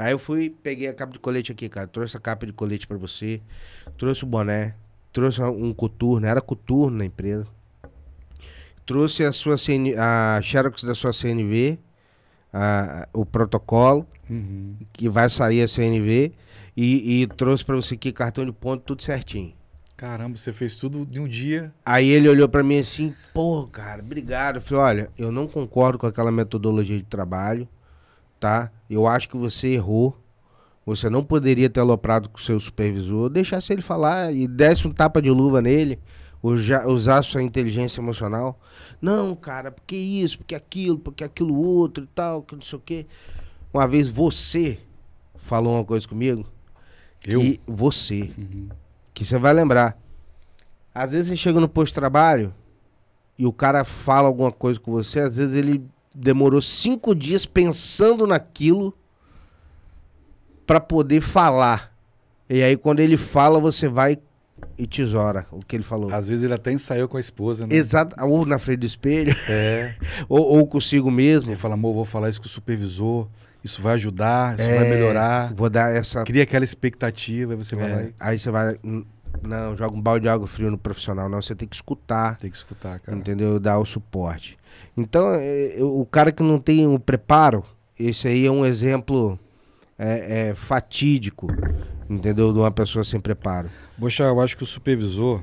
Aí eu fui, peguei a capa de colete aqui, cara. Trouxe a capa de colete para você. Trouxe o boné. Trouxe um coturno. Era coturno na empresa. Trouxe a sua CN, a Xerox da sua CNV. A, o protocolo. Uhum. Que vai sair a CNV. E, e trouxe para você aqui cartão de ponto, tudo certinho. Caramba, você fez tudo de um dia. Aí ele olhou para mim assim, pô, cara, obrigado. Eu falei, olha, eu não concordo com aquela metodologia de trabalho, tá? eu acho que você errou. Você não poderia ter aloprado com o seu supervisor, deixasse ele falar e desse um tapa de luva nele, usar sua inteligência emocional. Não, cara, porque isso, porque aquilo, porque aquilo outro e tal, que não sei o quê. Uma vez você falou uma coisa comigo. Eu? Que você. Uhum. Que você vai lembrar. Às vezes você chega no posto de trabalho e o cara fala alguma coisa com você, às vezes ele demorou cinco dias pensando naquilo para poder falar. E aí, quando ele fala, você vai e tesoura o que ele falou. Às vezes ele até ensaiou com a esposa, né? Exato, ou na frente do espelho, é. <laughs> ou, ou, consigo mesmo. Ele fala, amor, vou falar isso com o supervisor, isso vai ajudar, isso é, vai melhorar. Vou dar essa. Cria aquela expectativa, aí você é. vai lá. E... Aí você vai. Não, joga um balde de água fria no profissional, não. Você tem que escutar. Tem que escutar, cara. Entendeu? Dar o suporte. Então, é, é, o cara que não tem o preparo, esse aí é um exemplo é, é, fatídico, entendeu? De uma pessoa sem preparo. Bocha, eu acho que o supervisor,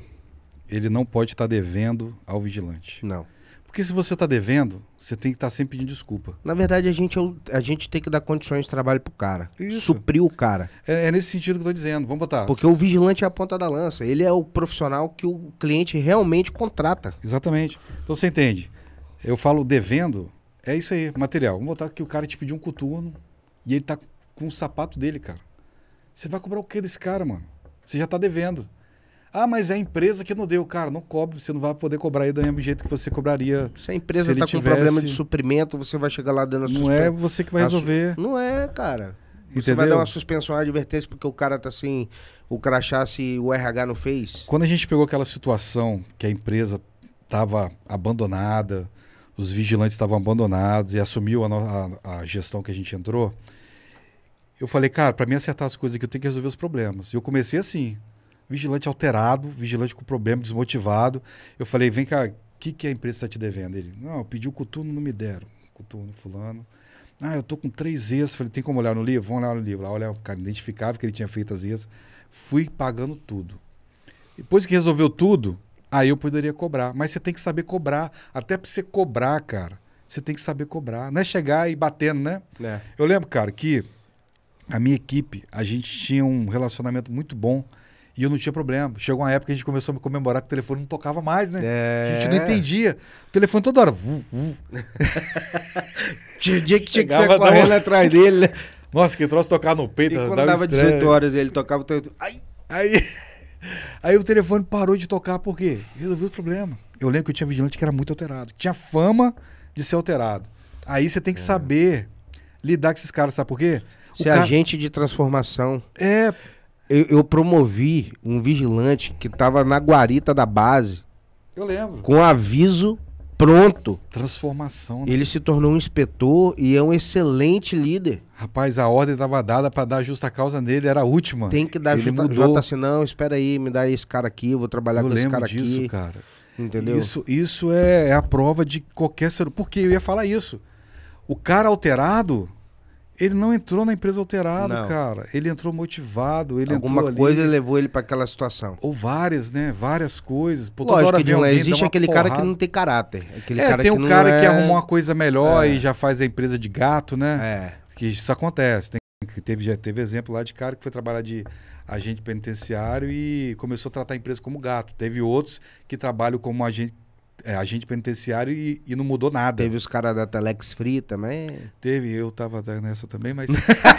ele não pode estar devendo ao vigilante. Não. Porque se você está devendo, você tem que estar tá sempre pedindo desculpa. Na verdade, a gente, é a gente tem que dar condições de trabalho pro cara. Isso. Suprir o cara. É, é nesse sentido que eu estou dizendo. Vamos botar. Porque o vigilante é a ponta da lança. Ele é o profissional que o cliente realmente contrata. Exatamente. Então você entende. Eu falo devendo, é isso aí, material. Vamos botar que o cara te pediu um coturno e ele tá com o sapato dele, cara. Você vai cobrar o que desse cara, mano? Você já tá devendo. Ah, mas é a empresa que não deu. Cara, não cobre, você não vai poder cobrar aí do mesmo jeito que você cobraria. Se a empresa está com tivesse... problema de suprimento, você vai chegar lá dando a suspensão. Não é você que vai resolver. Su... Não é, cara. Você vai dar uma suspensão, uma advertência, porque o cara está assim, o crachá se o RH não fez. Quando a gente pegou aquela situação que a empresa estava abandonada, os vigilantes estavam abandonados e assumiu a, no... a, a gestão que a gente entrou, eu falei, cara, para mim acertar as coisas aqui, eu tenho que resolver os problemas. E eu comecei assim vigilante alterado, vigilante com problema, desmotivado. Eu falei, vem cá, o que, que a empresa está te devendo? Ele, não, eu pedi o coturno, não me deram. Coturno, fulano. Ah, eu tô com três ex. Falei, tem como olhar no livro? Vamos olhar no livro. Lá, olha, o cara identificava que ele tinha feito as ex. Fui pagando tudo. Depois que resolveu tudo, aí eu poderia cobrar. Mas você tem que saber cobrar. Até para você cobrar, cara, você tem que saber cobrar. Não é chegar e batendo, né? É. Eu lembro, cara, que a minha equipe, a gente tinha um relacionamento muito bom e eu não tinha problema. Chegou uma época que a gente começou a me comemorar que o telefone não tocava mais, né? É. A gente não é. entendia. O telefone toda hora. Vu, vu. <laughs> tinha dia que tinha que sair correndo uma... atrás dele, né? Nossa, que troço tocar no peito. E quando dava 18 horas, ele tocava o telefone. Ai. Aí, <laughs> aí o telefone parou de tocar, por quê? Resolveu o problema. Eu lembro que eu tinha vigilante que era muito alterado. Tinha fama de ser alterado. Aí você tem que é. saber lidar com esses caras, sabe por quê? Ser cara... agente de transformação. É, eu, eu promovi um vigilante que estava na guarita da base. Eu lembro. Com aviso pronto. Transformação. Né? Ele se tornou um inspetor e é um excelente líder. Rapaz, a ordem estava dada para dar justa causa nele, era a última. Tem que dar ele justa causa. assim, não, espera aí, me dá esse cara aqui, vou trabalhar eu com esse cara disso, aqui. cara. Entendeu? Isso, isso é, é a prova de qualquer ser. Porque eu ia falar isso. O cara alterado, ele não entrou na empresa alterado, não. cara. Ele entrou motivado, ele Alguma entrou coisa ali... levou ele para aquela situação. Ou várias, né? Várias coisas. Pô, Lógico, toda hora não, é existe aquele porrada. cara que não tem caráter. Aquele é, cara tem um cara é... que arrumou uma coisa melhor é. e já faz a empresa de gato, né? É. Que isso acontece. Tem, teve, já teve exemplo lá de cara que foi trabalhar de agente penitenciário e começou a tratar a empresa como gato. Teve outros que trabalham como agente é, agente penitenciário e, e, não mudou nada. Teve os caras da Telex Free também? Teve, eu tava nessa também, mas.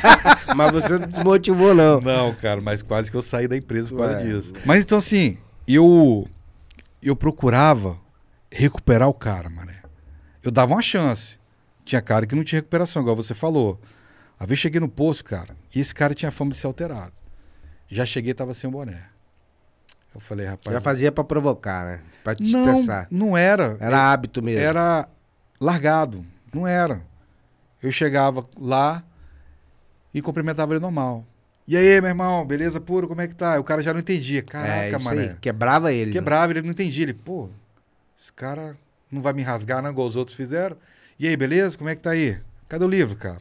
<laughs> mas você não desmotivou, não. Não, cara, mas quase que eu saí da empresa por causa disso. Mas então, assim, eu, eu procurava recuperar o cara, mané. Eu dava uma chance. Tinha cara que não tinha recuperação, igual você falou. a vez cheguei no posto, cara, e esse cara tinha fama de ser alterado. Já cheguei tava sem o boné. Eu falei, rapaz. Já fazia para provocar, né? Pra te não, estressar. Não era. Era eu, hábito mesmo. Era largado. Não era. Eu chegava lá e cumprimentava ele normal. E aí, meu irmão, beleza puro? Como é que tá? O cara já não entendia. É, Caraca, é, quebrava ele. Né? Quebrava, ele não entendia. Ele, pô, esse cara não vai me rasgar, não, igual os outros fizeram. E aí, beleza? Como é que tá aí? Cadê o livro, cara?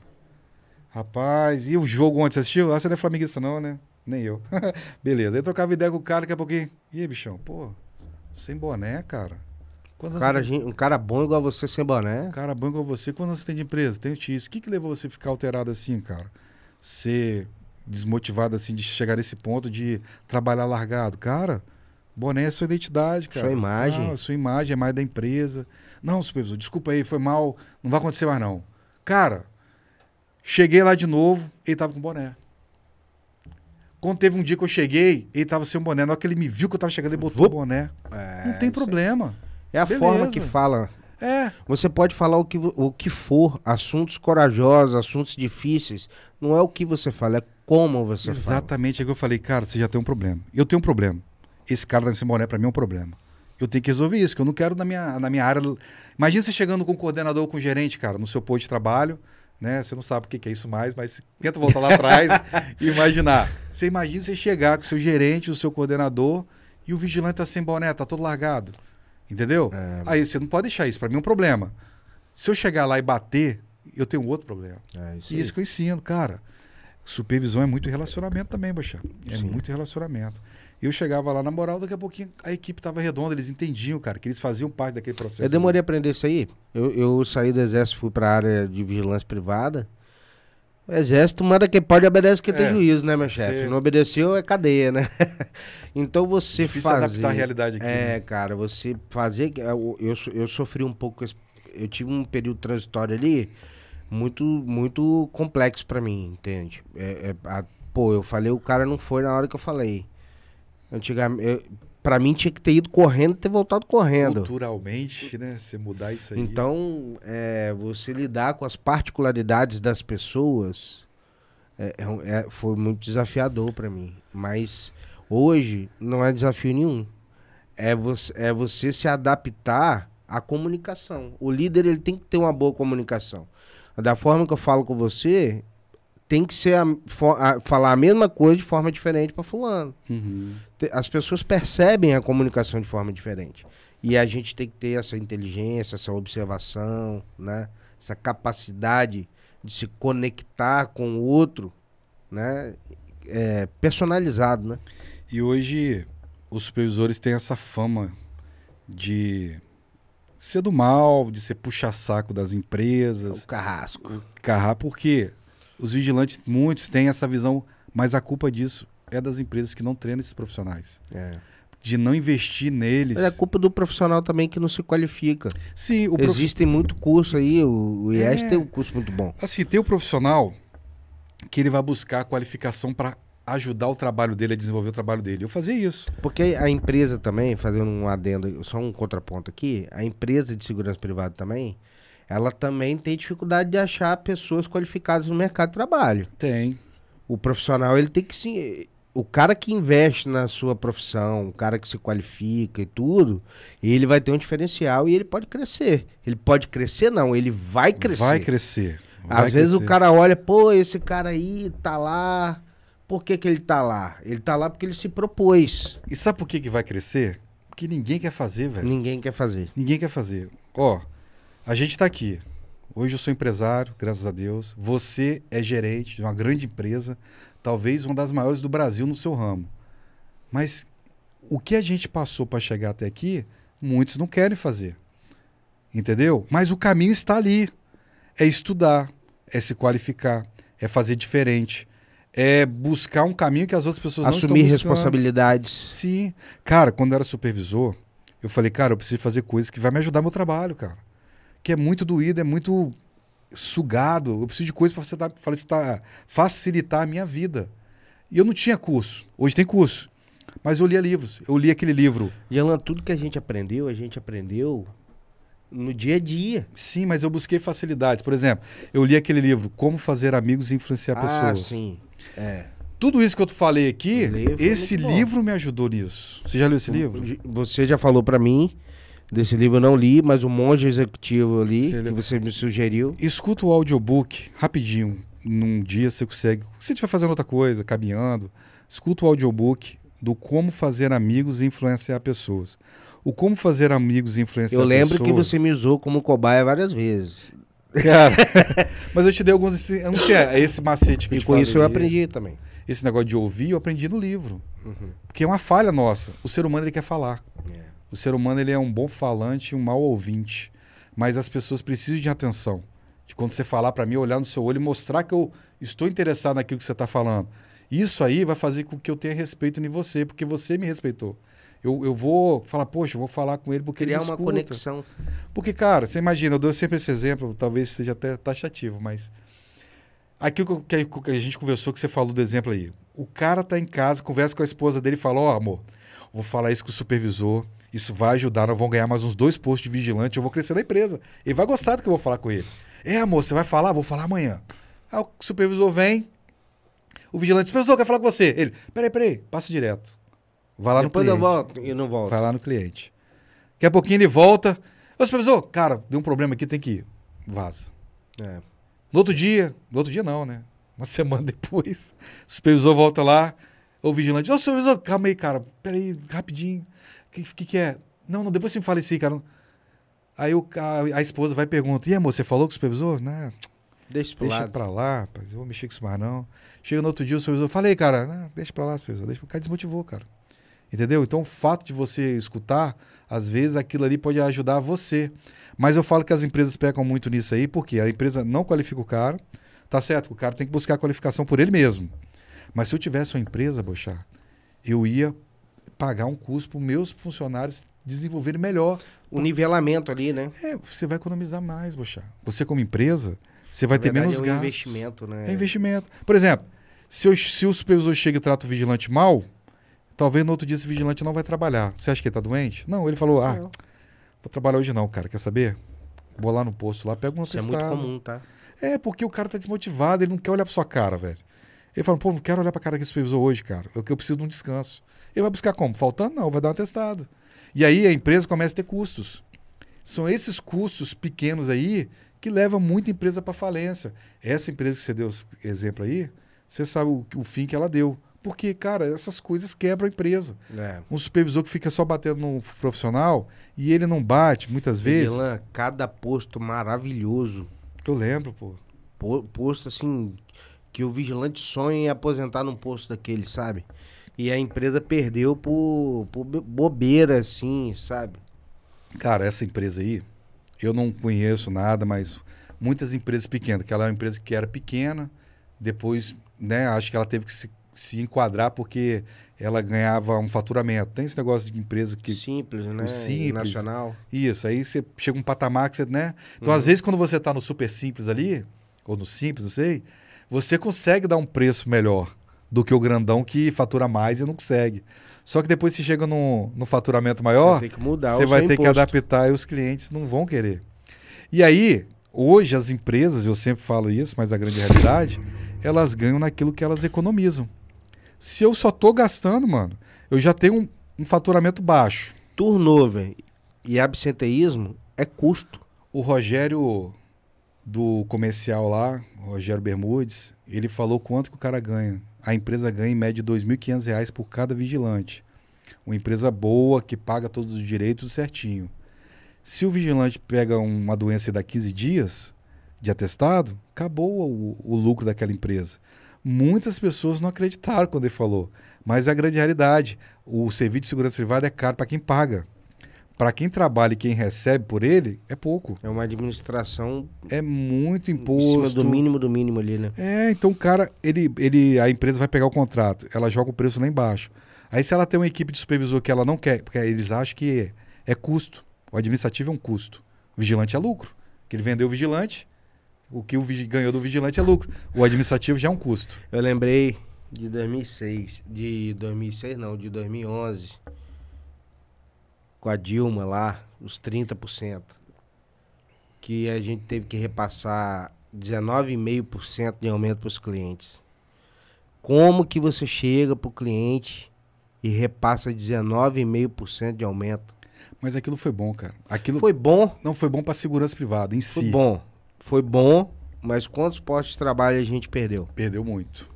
Rapaz, e o jogo ontem você assistiu? Ah, você não é flamenguista, não, né? Nem eu. <laughs> Beleza. Eu trocava ideia com o cara, daqui a pouquinho. E aí, bichão? Pô, sem boné, cara. um cara, tem... um cara bom igual você sem boné. Um cara bom igual você. quando você tem de empresa? Tenho tio. O que, que levou você a ficar alterado assim, cara? Ser desmotivado assim de chegar nesse ponto de trabalhar largado. Cara, boné é sua identidade, cara. Sua imagem. É sua imagem é mais da empresa. Não, supervisor, desculpa aí, foi mal. Não vai acontecer mais não. Cara, cheguei lá de novo, ele tava com boné. Quando teve um dia que eu cheguei, ele tava sem o boné. Na hora que ele me viu que eu tava chegando, ele botou Vou... o boné. É, não tem problema. É a Beleza. forma que fala. É. Você pode falar o que, o que for, assuntos corajosos, assuntos difíceis. Não é o que você fala, é como você Exatamente. fala. Exatamente. É que eu falei, cara, você já tem um problema. Eu tenho um problema. Esse cara da tá boné pra mim é um problema. Eu tenho que resolver isso, que eu não quero na minha, na minha área. Imagina você chegando com um coordenador, com um gerente, cara, no seu posto de trabalho né? Você não sabe o que é isso mais, mas tenta voltar lá atrás <laughs> e imaginar. Você imagina você chegar com o seu gerente, o seu coordenador e o vigilante tá sem assim, boné, tá todo largado. Entendeu? É... Aí você não pode deixar isso, para mim é um problema. Se eu chegar lá e bater, eu tenho outro problema. É isso e isso que eu ensino, cara. Supervisão é muito relacionamento também, Bachar. É Sim. muito relacionamento. Eu chegava lá, na moral, daqui a pouquinho a equipe tava redonda, eles entendiam, cara, que eles faziam parte daquele processo. Eu demorei né? a aprender isso aí. Eu, eu saí do exército, fui para a área de vigilância privada. O exército manda quem pode obedece quem é, tem juízo, né, meu chefe? Não obedeceu é cadeia, né? <laughs> então você Difícil fazer... adaptar a realidade aqui. É, né? cara, você fazer... Eu, eu, eu sofri um pouco... Eu tive um período transitório ali muito muito complexo para mim, entende? É, é a, pô, eu falei, o cara não foi na hora que eu falei. Antigamente, para pra mim tinha que ter ido correndo ter voltado correndo. Culturalmente, né? Você mudar isso aí. Então, é, você lidar com as particularidades das pessoas é, é, é foi muito desafiador para mim. Mas hoje não é desafio nenhum. É você, é você se adaptar à comunicação. O líder ele tem que ter uma boa comunicação da forma que eu falo com você, tem que ser a, a, falar a mesma coisa de forma diferente para fulano. Uhum. As pessoas percebem a comunicação de forma diferente. E a gente tem que ter essa inteligência, essa observação, né? Essa capacidade de se conectar com o outro, né? É, personalizado, né? E hoje os supervisores têm essa fama de ser do mal, de ser puxa-saco das empresas. O carrasco. carrar, porque os vigilantes, muitos, têm essa visão, mas a culpa disso é das empresas que não treinam esses profissionais. É. De não investir neles. Mas é culpa do profissional também que não se qualifica. Sim, prof... Existem muito curso aí, o, IES é... tem um curso muito bom. Assim, tem o profissional que ele vai buscar a qualificação para ajudar o trabalho dele a desenvolver o trabalho dele. Eu fazia isso. Porque a empresa também, fazendo um adendo, só um contraponto aqui, a empresa de segurança privada também, ela também tem dificuldade de achar pessoas qualificadas no mercado de trabalho. Tem. O profissional, ele tem que se o cara que investe na sua profissão, o cara que se qualifica e tudo, ele vai ter um diferencial e ele pode crescer. Ele pode crescer, não, ele vai crescer. Vai crescer. Vai Às crescer. vezes o cara olha, pô, esse cara aí tá lá por que, que ele está lá? Ele está lá porque ele se propôs. E sabe por que, que vai crescer? Porque ninguém quer fazer, velho. Ninguém quer fazer. Ninguém quer fazer. Ó, a gente está aqui. Hoje eu sou empresário, graças a Deus. Você é gerente de uma grande empresa, talvez uma das maiores do Brasil no seu ramo. Mas o que a gente passou para chegar até aqui, muitos não querem fazer. Entendeu? Mas o caminho está ali. É estudar, é se qualificar, é fazer diferente, é buscar um caminho que as outras pessoas Assumir não estão Assumir responsabilidades. Sim. Cara, quando eu era supervisor, eu falei, cara, eu preciso fazer coisas que vai me ajudar no meu trabalho, cara. Que é muito doído, é muito sugado. Eu preciso de coisas para facilitar, a minha vida. E eu não tinha curso. Hoje tem curso. Mas eu lia livros. Eu li aquele livro. Jalan, tudo que a gente aprendeu, a gente aprendeu no dia a dia. Sim, mas eu busquei facilidade. Por exemplo, eu li aquele livro, Como Fazer Amigos e Influenciar ah, Pessoas. Ah, sim. É. Tudo isso que eu te falei aqui, livro é esse livro bom. me ajudou nisso. Você já leu esse livro? Você já falou para mim desse livro, eu não li, mas o Monge Executivo ali, que você me sugeriu. Escuta o audiobook rapidinho. Num dia você consegue. Se estiver fazendo outra coisa, caminhando, escuta o audiobook do Como Fazer Amigos e Influenciar Pessoas. O Como Fazer Amigos e Influenciar Pessoas. Eu lembro pessoas, que você me usou como cobaia várias vezes. Cara. <laughs> Mas eu te dei alguns. Esse, eu não sei, é esse macete que e eu te com falei. isso eu aprendi também. Esse negócio de ouvir, eu aprendi no livro. Uhum. Porque é uma falha nossa. O ser humano ele quer falar. Yeah. É. O ser humano ele é um bom falante, um mau ouvinte. Mas as pessoas precisam de atenção. De quando você falar para mim, olhar no seu olho e mostrar que eu estou interessado naquilo que você está falando. Isso aí vai fazer com que eu tenha respeito em você, porque você me respeitou. Eu, eu vou falar, poxa, eu vou falar com ele porque Criar ele Criar uma conexão. Porque, cara, você imagina, eu dou sempre esse exemplo, talvez seja até taxativo, mas. Aquilo que, que a gente conversou, que você falou do exemplo aí. O cara tá em casa, conversa com a esposa dele e fala: Ó, oh, amor, vou falar isso com o supervisor, isso vai ajudar, nós vamos ganhar mais uns dois postos de vigilante, eu vou crescer na empresa. Ele vai gostar do que eu vou falar com ele. É, amor, você vai falar? Vou falar amanhã. Aí o supervisor vem, o vigilante, supervisor, quer falar com você. Ele, peraí, peraí, passa direto. Vai lá Depois no cliente. Depois eu volto e não volto. Vai lá no cliente. Daqui a pouquinho ele volta. Ô, supervisor, cara, deu um problema aqui, tem que ir. Vaza. É. No outro dia, no outro dia não, né? Uma <laughs> semana depois, o supervisor volta lá, o vigilante, ô, supervisor, calma aí, cara, peraí, rapidinho. O que, que, que, é? Não, não, depois você me fala isso aí, cara. Aí o, a, a esposa vai e pergunta, e amor, você falou com o supervisor? né deixa, pro deixa lado. pra lá, rapaz, eu vou mexer com isso mais não. Chega no outro dia, o supervisor, falei, cara, ah, deixa pra lá, supervisor, deixa, o cara desmotivou, cara. Entendeu? Então, o fato de você escutar, às vezes aquilo ali pode ajudar você. Mas eu falo que as empresas pecam muito nisso aí, porque a empresa não qualifica o cara, tá certo? O cara tem que buscar a qualificação por ele mesmo. Mas se eu tivesse uma empresa, Bochá, eu ia pagar um custo para meus funcionários desenvolverem melhor. O nivelamento ali, né? É, você vai economizar mais, Bochá. Você, como empresa, você vai Na ter menos menos é um gastos. É investimento, né? É investimento. Por exemplo, se, eu, se o supervisor chega e trata o vigilante mal, Talvez no outro dia esse vigilante não vai trabalhar. Você acha que ele tá doente? Não, ele falou: ah, não. vou trabalhar hoje não, cara. Quer saber? Vou lá no posto lá, pego um Isso é muito comum, tá? É, porque o cara tá desmotivado, ele não quer olhar pra sua cara, velho. Ele fala, pô, não quero olhar pra cara que supervisor hoje, cara. Eu, eu preciso de um descanso. Ele vai buscar como? Faltando? Não, vai dar um atestado. E aí a empresa começa a ter custos. São esses custos pequenos aí que levam muita empresa para falência. Essa empresa que você deu exemplo aí, você sabe o, o fim que ela deu porque, cara, essas coisas quebram a empresa. É. Um supervisor que fica só batendo no profissional e ele não bate muitas vezes. Milan, cada posto maravilhoso. Eu lembro, pô. pô. Posto assim, que o vigilante sonha em aposentar num posto daquele, sabe? E a empresa perdeu por, por bobeira, assim, sabe? Cara, essa empresa aí, eu não conheço nada, mas muitas empresas pequenas, que ela é uma empresa que era pequena, depois, né, acho que ela teve que se se enquadrar porque ela ganhava um faturamento. Tem esse negócio de empresa que. Simples, né? Simples. Nacional. Isso, aí você chega um patamar que você, né? Então, uhum. às vezes, quando você está no super simples ali, ou no simples, não sei, você consegue dar um preço melhor do que o grandão que fatura mais e não consegue. Só que depois você chega no, no faturamento maior, você vai ter que, mudar você vai ter que adaptar e os clientes não vão querer. E aí, hoje as empresas, eu sempre falo isso, mas é a grande realidade, elas ganham naquilo que elas economizam. Se eu só tô gastando, mano, eu já tenho um, um faturamento baixo. Turnover e absenteísmo é custo. O Rogério do comercial lá, Rogério Bermudes, ele falou quanto que o cara ganha. A empresa ganha em média R$ 2.500 por cada vigilante. Uma empresa boa que paga todos os direitos certinho. Se o vigilante pega uma doença e dá 15 dias de atestado, acabou o, o lucro daquela empresa. Muitas pessoas não acreditaram quando ele falou, mas é a grande realidade. O serviço de segurança privada é caro para quem paga. Para quem trabalha e quem recebe por ele, é pouco. É uma administração. É muito imposto. Em cima do mínimo do mínimo ali, né? É, então o cara, ele, ele, a empresa vai pegar o contrato, ela joga o preço lá embaixo. Aí se ela tem uma equipe de supervisor que ela não quer, porque eles acham que é, é custo. O administrativo é um custo. O vigilante é lucro. Que ele vendeu o vigilante, o que o ganhou do vigilante é lucro. O administrativo já é um custo. Eu lembrei de 2006, de 2006 não, de 2011, com a Dilma lá, os 30%, que a gente teve que repassar 19,5% de aumento para os clientes. Como que você chega para o cliente e repassa 19,5% de aumento? Mas aquilo foi bom, cara. Aquilo foi bom? Não foi bom para a segurança privada em foi si. Foi bom foi bom, mas quantos postos de trabalho a gente perdeu? Perdeu muito.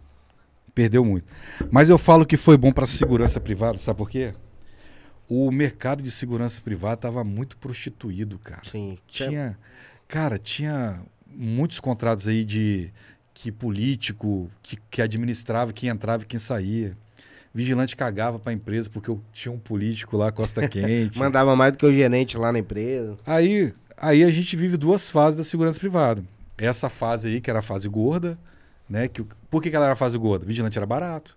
Perdeu muito. Mas eu falo que foi bom para a segurança privada, sabe por quê? O mercado de segurança privada estava muito prostituído, cara. Sim. Tinha, cara, tinha muitos contratos aí de que político, que, que administrava, quem entrava e quem saía. Vigilante cagava para a empresa porque eu tinha um político lá, Costa <laughs> Quente. Mandava mais do que o gerente lá na empresa. Aí, Aí a gente vive duas fases da segurança privada. Essa fase aí, que era a fase gorda, né? Que, por que, que ela era a fase gorda? Vigilante era barato.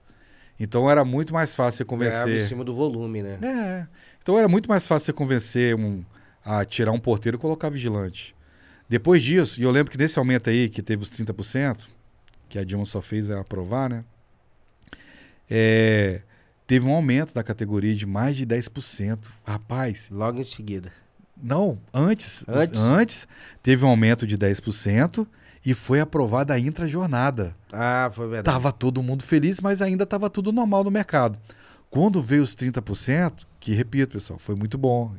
Então era muito mais fácil você convencer. Ganhava em cima do volume, né? É. Então era muito mais fácil você convencer um, a tirar um porteiro e colocar vigilante. Depois disso, e eu lembro que nesse aumento aí, que teve os 30%, que a Dilma só fez é aprovar, né? É, teve um aumento da categoria de mais de 10%. Rapaz. Logo em seguida. Não, antes, antes. Antes teve um aumento de 10% e foi aprovada a intrajornada. Ah, foi verdade. Tava todo mundo feliz, mas ainda tava tudo normal no mercado. Quando veio os 30%, que repito, pessoal, foi muito bom.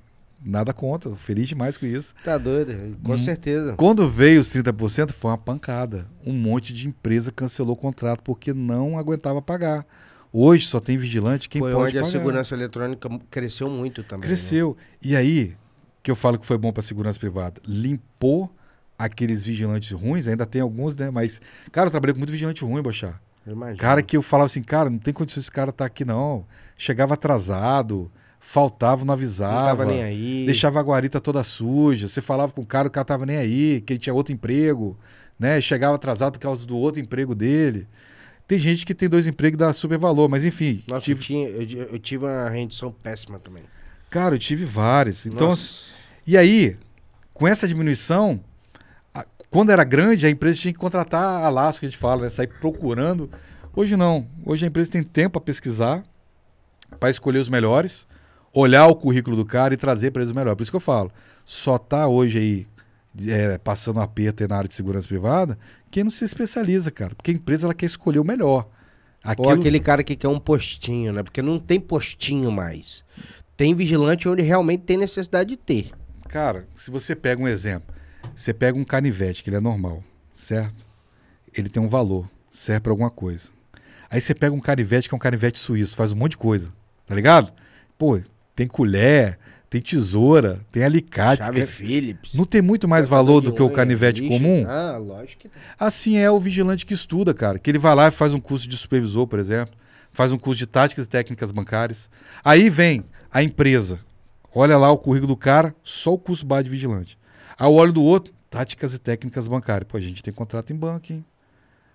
Nada contra, feliz demais com isso. Tá doido, com hum, certeza. Quando veio os 30%, foi uma pancada. Um monte de empresa cancelou o contrato porque não aguentava pagar. Hoje só tem vigilante quem foi pode onde pagar. a segurança eletrônica cresceu muito também. Né? Cresceu. Né? E aí, que eu falo que foi bom para a segurança privada. Limpou aqueles vigilantes ruins, ainda tem alguns, né? Mas, cara, eu trabalhei com muito vigilante ruim, Bochá. Cara que eu falava assim, cara, não tem condições esse cara estar tá aqui, não. Chegava atrasado, faltava, não avisava. Não nem aí. Deixava a guarita toda suja. Você falava com o cara, o cara tava nem aí, que ele tinha outro emprego, né? Chegava atrasado por causa do outro emprego dele. Tem gente que tem dois empregos e dá super valor, mas enfim. Nossa, tive... eu, tinha, eu, eu, tive uma rendição péssima também. Cara, eu tive várias. Então, Nossa assim, e aí, com essa diminuição, a, quando era grande, a empresa tinha que contratar a laço, que a gente fala, né? sair procurando. Hoje não. Hoje a empresa tem tempo para pesquisar, para escolher os melhores, olhar o currículo do cara e trazer para eles o melhor. Por isso que eu falo, só está hoje aí é, passando aperto na área de segurança privada quem não se especializa, cara. Porque a empresa ela quer escolher o melhor. Aquilo... Ou aquele cara que quer um postinho, né? Porque não tem postinho mais. Tem vigilante onde realmente tem necessidade de ter. Cara, se você pega um exemplo, você pega um canivete, que ele é normal, certo? Ele tem um valor, serve para alguma coisa. Aí você pega um canivete, que é um canivete suíço, faz um monte de coisa, tá ligado? Pô, tem colher, tem tesoura, tem alicate. Chave que... Phillips. Não tem muito mais valor do que o canivete comum? Ah, lógico que tem. Assim é o vigilante que estuda, cara. Que ele vai lá e faz um curso de supervisor, por exemplo. Faz um curso de táticas e técnicas bancárias. Aí vem a empresa. Olha lá o currículo do cara, só o curso base de vigilante. Aí olho do outro, táticas e técnicas bancárias. Pô, a gente tem contrato em banco, hein?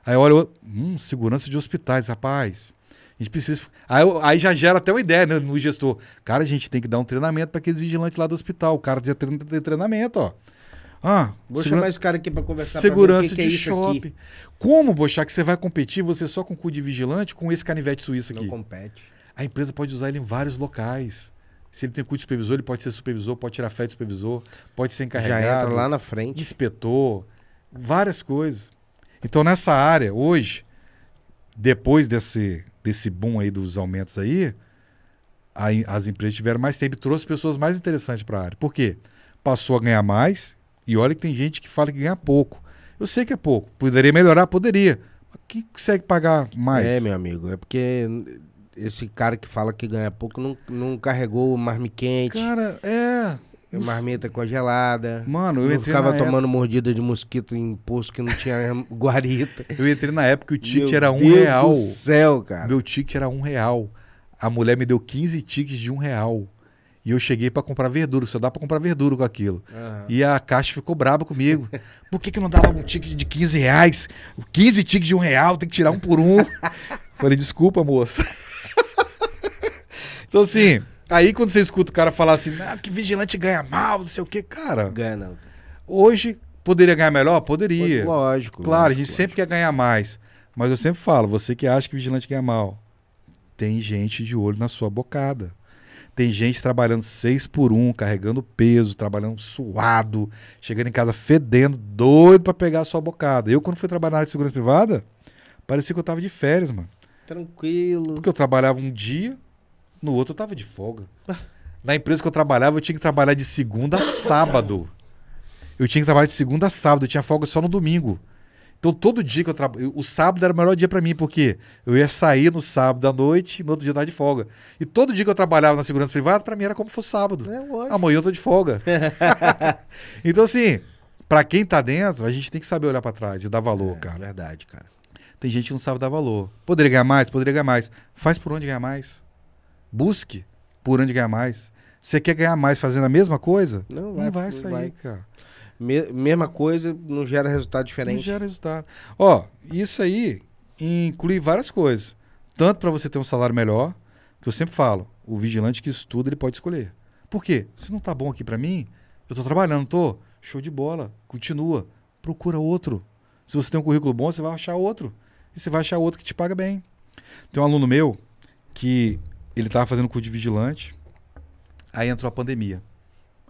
Aí olha o outro, hum, segurança de hospitais, rapaz. A gente precisa. Aí, aí, já gera até uma ideia né, no gestor. Cara, a gente tem que dar um treinamento para aqueles vigilantes lá do hospital. O cara já tem treinamento, ó. Ah, Vou segura... chamar esse cara aqui para conversar Segurança que de que é shopping. Aqui? Como, Bochá, que você vai competir você só com o cu de vigilante com esse canivete suíço aqui? Não compete. A empresa pode usar ele em vários locais. Se ele tem curso de supervisor, ele pode ser supervisor, pode tirar férias de supervisor, pode ser encarregado. Já entra lá na frente. Inspetor, várias coisas. Então, nessa área, hoje, depois desse, desse boom aí dos aumentos aí, a, as empresas tiveram mais tempo e trouxe pessoas mais interessantes para a área. Por quê? Passou a ganhar mais e olha que tem gente que fala que ganha pouco. Eu sei que é pouco. Poderia melhorar? Poderia. Mas quem consegue pagar mais? É, meu amigo, é porque esse cara que fala que ganha pouco não, não carregou marmiquente. Cara, é. Marmita congelada. Mano, eu não entrei ficava tomando época... mordida de mosquito em poço que não tinha <laughs> guarita. Eu entrei na época que o ticket era um Deus real. Meu céu, cara. Meu ticket era um real. A mulher me deu 15 tickets de um real. E eu cheguei para comprar verdura, só dá para comprar verdura com aquilo. Uhum. E a caixa ficou braba comigo. <laughs> Por que, que não dá logo um ticket de 15 reais? 15 tickets de um real, tem que tirar um por um. <laughs> Falei, desculpa, moça. Então, assim, aí quando você escuta o cara falar assim, ah, que vigilante ganha mal, não sei o quê, cara. Ganha não. Hoje, poderia ganhar melhor? Poderia. Pois, lógico. Claro, lógico, a gente lógico. sempre quer ganhar mais. Mas eu sempre falo, você que acha que vigilante ganha mal, tem gente de olho na sua bocada. Tem gente trabalhando seis por um, carregando peso, trabalhando suado, chegando em casa fedendo, doido para pegar a sua bocada. Eu, quando fui trabalhar na área de segurança privada, parecia que eu tava de férias, mano. Tranquilo. Porque eu trabalhava um dia, no outro eu tava de folga. Na empresa que eu trabalhava, eu tinha que trabalhar de segunda a sábado. Eu tinha que trabalhar de segunda a sábado, eu tinha folga só no domingo. Então todo dia que eu trabalho. O sábado era o melhor dia para mim, porque eu ia sair no sábado à noite e no outro dia eu tava de folga. E todo dia que eu trabalhava na segurança privada, para mim era como se fosse sábado. É, Amanhã eu tô de folga. <laughs> então, assim, para quem tá dentro, a gente tem que saber olhar para trás e dar valor, é, cara. verdade, cara. Tem gente que não sabe dar valor. Poderia ganhar mais, poderia ganhar mais. Faz por onde ganhar mais. Busque por onde ganhar mais. Você quer ganhar mais fazendo a mesma coisa? Não, não vai, vai sair, vai. cara. Me mesma coisa não gera resultado diferente. Não gera resultado. Ó, isso aí inclui várias coisas. Tanto para você ter um salário melhor, que eu sempre falo, o vigilante que estuda, ele pode escolher. Por quê? Se não tá bom aqui para mim, eu tô trabalhando, tô. Show de bola. Continua. Procura outro. Se você tem um currículo bom, você vai achar outro. E você vai achar outro que te paga bem. Tem um aluno meu que ele estava fazendo curso de vigilante. Aí entrou a pandemia.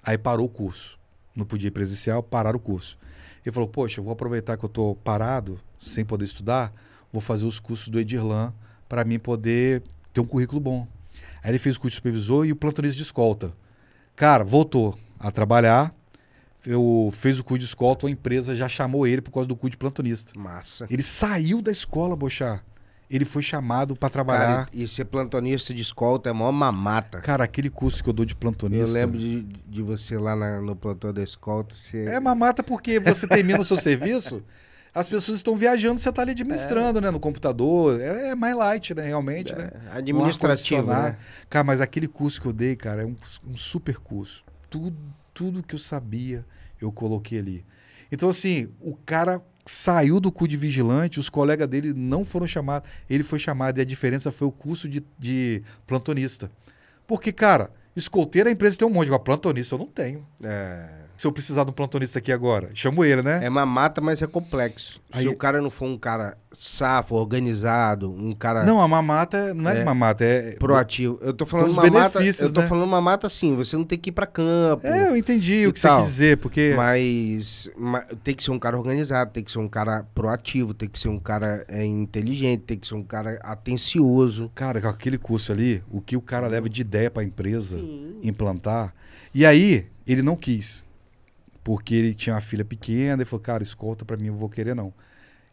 Aí parou o curso. Não podia ir presencial, pararam o curso. Ele falou: Poxa, eu vou aproveitar que eu estou parado, sem poder estudar, vou fazer os cursos do Edirlan para mim poder ter um currículo bom. Aí ele fez o curso de supervisor e o plantonista de escolta. Cara, voltou a trabalhar. Eu fez o curso de escolta, a empresa já chamou ele por causa do curso de plantonista. Massa. Ele saiu da escola, Bochar ele foi chamado para trabalhar. Cara, e ser plantonista de escolta é a maior mamata. Cara, aquele curso que eu dou de plantonista. Eu lembro de, de você lá na, no plantão da escolta. Você... É mamata porque você termina o seu serviço, <laughs> as pessoas estão viajando, você tá ali administrando, é. né? No computador. É, é, mais light, né? Realmente, é. né? Administrativo. Né? Cara, mas aquele curso que eu dei, cara, é um, um super curso. Tudo, tudo que eu sabia, eu coloquei ali. Então, assim, o cara saiu do cu de vigilante, os colegas dele não foram chamados, ele foi chamado e a diferença foi o curso de, de plantonista. Porque, cara, escolteiro a empresa tem um monte, mas plantonista eu não tenho. É se eu precisar de um plantonista aqui agora? Chamo ele, né? É uma mata, mas é complexo. Aí... Se o cara não for um cara safo, organizado, um cara. Não, a mamata é- não é, é mamata, é. Proativo. Eu tô falando uma mata. Né? Eu tô né? falando uma mata assim, você não tem que ir pra campo. É, eu entendi o que tal. você quis dizer, porque. Mas, mas, tem que ser um cara organizado, tem que ser um cara proativo, tem que ser um cara é, inteligente, tem que ser um cara atencioso. Cara, com aquele curso ali, o que o cara leva de ideia pra empresa Sim. implantar. E aí, ele não quis porque ele tinha uma filha pequena e falou: cara, escolta para mim, eu vou querer não.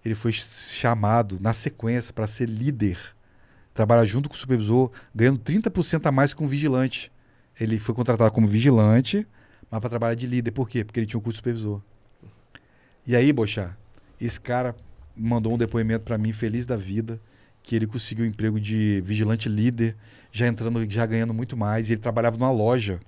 Ele foi chamado na sequência para ser líder, trabalhar junto com o supervisor, ganhando 30% a mais com um vigilante. Ele foi contratado como vigilante, mas para trabalhar de líder. Por quê? Porque ele tinha um curso supervisor. E aí, Bochá, esse cara mandou um depoimento para mim, feliz da vida, que ele conseguiu um emprego de vigilante líder, já entrando, já ganhando muito mais. E ele trabalhava numa loja,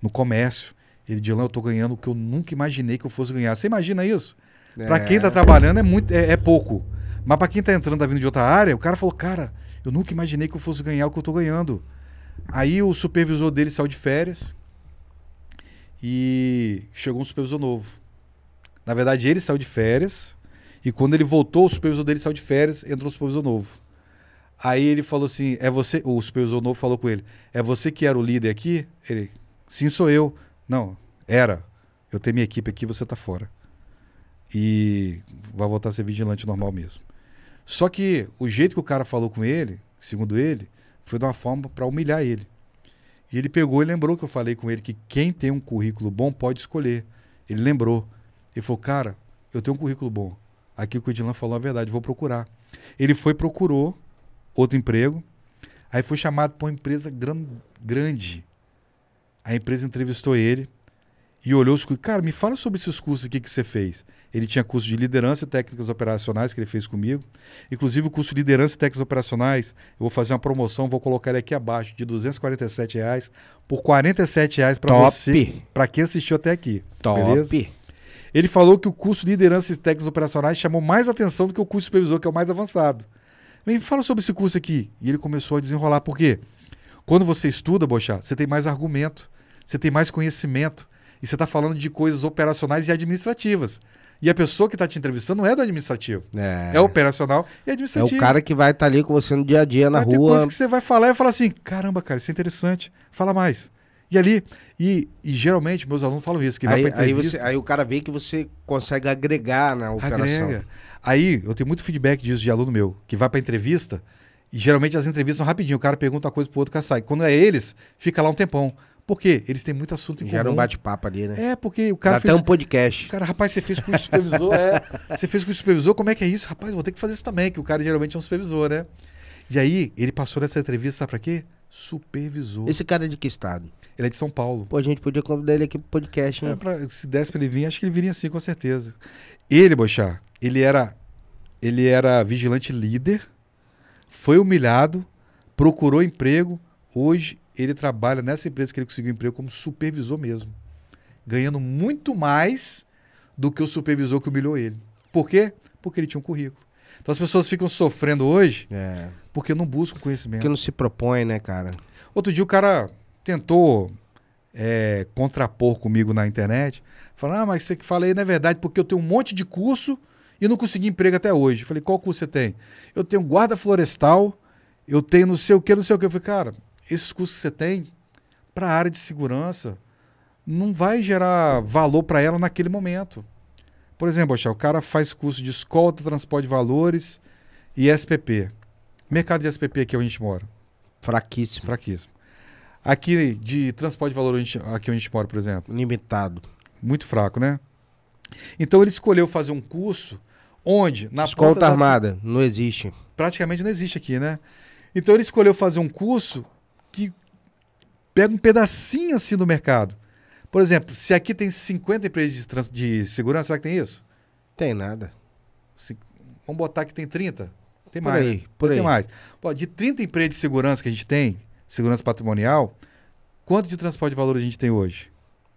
no comércio. Ele, Dilan, eu tô ganhando o que eu nunca imaginei que eu fosse ganhar. Você imagina isso? É. Para quem tá é. trabalhando é muito é, é pouco. Mas para quem tá entrando, tá vindo de outra área, o cara falou: "Cara, eu nunca imaginei que eu fosse ganhar o que eu tô ganhando". Aí o supervisor dele saiu de férias e chegou um supervisor novo. Na verdade, ele saiu de férias e quando ele voltou, o supervisor dele saiu de férias, entrou um supervisor novo. Aí ele falou assim: "É você, o supervisor novo falou com ele: "É você que era o líder aqui?" Ele: "Sim, sou eu". Não, era. Eu tenho minha equipe aqui, você tá fora. E vai voltar a ser vigilante normal mesmo. Só que o jeito que o cara falou com ele, segundo ele, foi de uma forma para humilhar ele. E ele pegou e lembrou que eu falei com ele que quem tem um currículo bom pode escolher. Ele lembrou. Ele falou, cara, eu tenho um currículo bom. Aqui o que o Dilan falou é a verdade, vou procurar. Ele foi, procurou outro emprego. Aí foi chamado para uma empresa gran grande. A empresa entrevistou ele e olhou os cursos. Cara, me fala sobre esses cursos aqui que você fez. Ele tinha curso de liderança e técnicas operacionais que ele fez comigo. Inclusive o curso de liderança e técnicas operacionais, eu vou fazer uma promoção, vou colocar ele aqui abaixo de 247 reais por 47 reais para você, para quem assistiu até aqui. Top. Beleza? Ele falou que o curso de liderança e técnicas operacionais chamou mais atenção do que o curso de supervisor, que é o mais avançado. Me fala sobre esse curso aqui. E ele começou a desenrolar. Por quê? Porque quando você estuda, Bochá, você tem mais argumento, você tem mais conhecimento. E você está falando de coisas operacionais e administrativas. E a pessoa que está te entrevistando não é do administrativo. É. é operacional e administrativo. É o cara que vai estar tá ali com você no dia a dia, na vai rua. Tem coisa que você vai falar e fala assim: caramba, cara, isso é interessante. Fala mais. E ali, e, e geralmente meus alunos falam isso, que aí, vai pra entrevista. Aí, você, aí o cara vê que você consegue agregar na operação. Agrega. Aí eu tenho muito feedback disso de aluno meu, que vai a entrevista e geralmente as entrevistas são rapidinho, o cara pergunta uma coisa pro outro, o cara sai. Quando é eles, fica lá um tempão. Por quê? Eles têm muito assunto em Gera comum. Gera um bate-papo ali, né? É, porque o cara Dá fez... até um podcast. Cara, rapaz, você fez com o supervisor, é. Você fez com o supervisor, como é que é isso? Rapaz, vou ter que fazer isso também, que o cara geralmente é um supervisor, né? E aí, ele passou nessa entrevista, sabe pra quê? Supervisor. Esse cara é de que estado? Ele é de São Paulo. Pô, a gente podia convidar ele aqui pro podcast, né? É pra, se desse pra ele vir, acho que ele viria sim, com certeza. Ele, Boixá, ele era... Ele era vigilante líder foi humilhado, procurou emprego, hoje ele trabalha nessa empresa que ele conseguiu emprego como supervisor mesmo, ganhando muito mais do que o supervisor que humilhou ele. Por quê? Porque ele tinha um currículo. Então as pessoas ficam sofrendo hoje é. porque não buscam conhecimento. Porque não se propõe, né, cara? Outro dia o cara tentou é, contrapor comigo na internet, falando, ah, mas você que fala aí não é verdade, porque eu tenho um monte de curso e não consegui emprego até hoje. Falei, qual curso você tem? Eu tenho guarda florestal, eu tenho não sei o que, não sei o que. Eu falei, cara, esses cursos que você tem para a área de segurança não vai gerar valor para ela naquele momento. Por exemplo, o cara faz curso de escolta, transporte de valores e SPP. Mercado de SPP aqui onde a gente mora. Fraquíssimo. Fraquíssimo. Aqui de transporte de valor aqui onde a gente mora, por exemplo. Limitado. Muito fraco, né? Então ele escolheu fazer um curso Onde? Na Escolta da... armada, não existe. Praticamente não existe aqui, né? Então ele escolheu fazer um curso que pega um pedacinho assim do mercado. Por exemplo, se aqui tem 50 empresas de, trans... de segurança, será que tem isso? Tem nada. Se... Vamos botar que tem 30? Tem por mais. Aí, né? por tem aí. mais. Pô, de 30 empresas de segurança que a gente tem, segurança patrimonial, quanto de transporte de valor a gente tem hoje?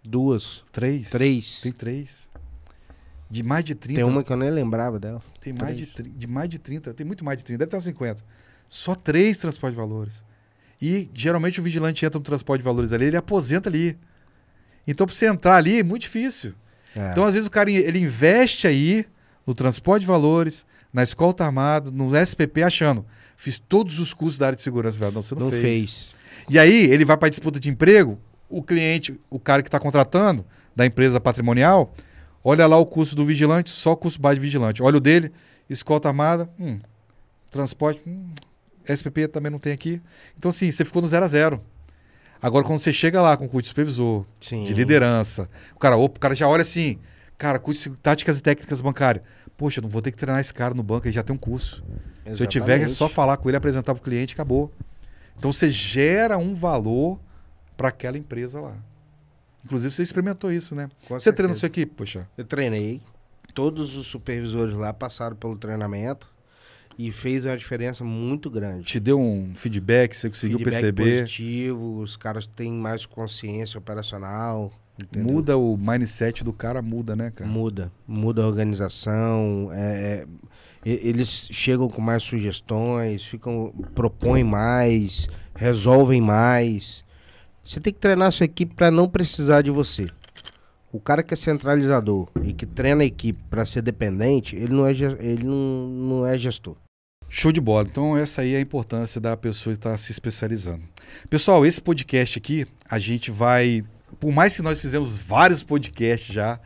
Duas. Três? Três. Tem três. De mais de 30. Tem uma que eu nem lembrava dela. Tem mais de, de, mais de 30, tem muito mais de 30, deve ter 50. Só três transportes de valores. E geralmente o vigilante entra no transporte de valores ali, ele aposenta ali. Então, para você entrar ali, é muito difícil. É. Então, às vezes, o cara ele investe aí no transporte de valores, na escolta armada, no SPP, achando. Fiz todos os cursos da área de segurança. Não, você não, não fez. fez. E aí, ele vai para disputa de emprego, o cliente, o cara que está contratando, da empresa patrimonial, Olha lá o custo do vigilante, só custo base de vigilante. Olha o dele, escolta armada, hum, transporte, hum, SPP também não tem aqui. Então, assim, você ficou no zero a zero. Agora, quando você chega lá com o curso de supervisor, Sim. de liderança, o cara, opa, o cara já olha assim, cara, curso de táticas e técnicas bancárias. Poxa, não vou ter que treinar esse cara no banco, ele já tem um curso. Exatamente. Se eu tiver, é só falar com ele, apresentar para o cliente, acabou. Então, você gera um valor para aquela empresa lá. Inclusive, você experimentou isso, né? Com você certeza. treina sua equipe, poxa? Eu treinei. Todos os supervisores lá passaram pelo treinamento e fez uma diferença muito grande. Te deu um feedback, você conseguiu feedback perceber? positivo, os caras têm mais consciência operacional. Entendeu? Muda o mindset do cara, muda, né, cara? Muda. Muda a organização. É, é eles chegam com mais sugestões, ficam propõem mais, resolvem mais. Você tem que treinar a sua equipe para não precisar de você. O cara que é centralizador e que treina a equipe para ser dependente, ele, não é, ele não, não é gestor. Show de bola. Então, essa aí é a importância da pessoa estar se especializando. Pessoal, esse podcast aqui, a gente vai. Por mais que nós fizemos vários podcasts já,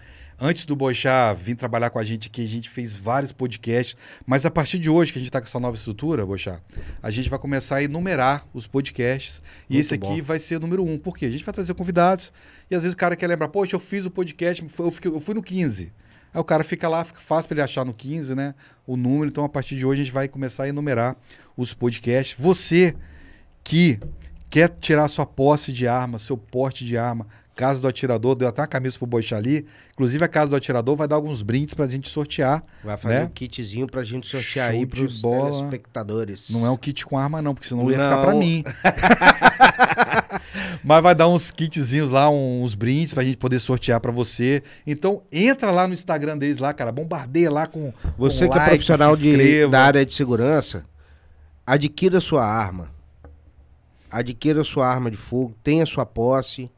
antes do Boixá vir trabalhar com a gente que a gente fez vários podcasts, mas a partir de hoje que a gente está com essa nova estrutura, Boixá, a gente vai começar a enumerar os podcasts e Muito esse aqui bom. vai ser o número um. Por quê? A gente vai trazer convidados e às vezes o cara quer lembrar, poxa, eu fiz o podcast, eu, eu fui no 15. Aí o cara fica lá, fica fácil para ele achar no 15, né? O número. Então, a partir de hoje, a gente vai começar a enumerar os podcasts. Você que quer tirar sua posse de arma, seu porte de arma, Casa do Atirador deu até uma camisa pro Boixali. Inclusive, a Casa do Atirador vai dar alguns brindes pra gente sortear. Vai fazer né? um kitzinho pra gente sortear Show aí pros bola. telespectadores. Não é um kit com arma, não, porque senão não. ia ficar pra mim. <laughs> Mas vai dar uns kitzinhos lá, uns brindes pra gente poder sortear pra você. Então, entra lá no Instagram deles lá, cara. Bombardeia lá com. Você com que like, é profissional de, da área de segurança, adquira sua arma. Adquira sua arma de fogo, tenha sua posse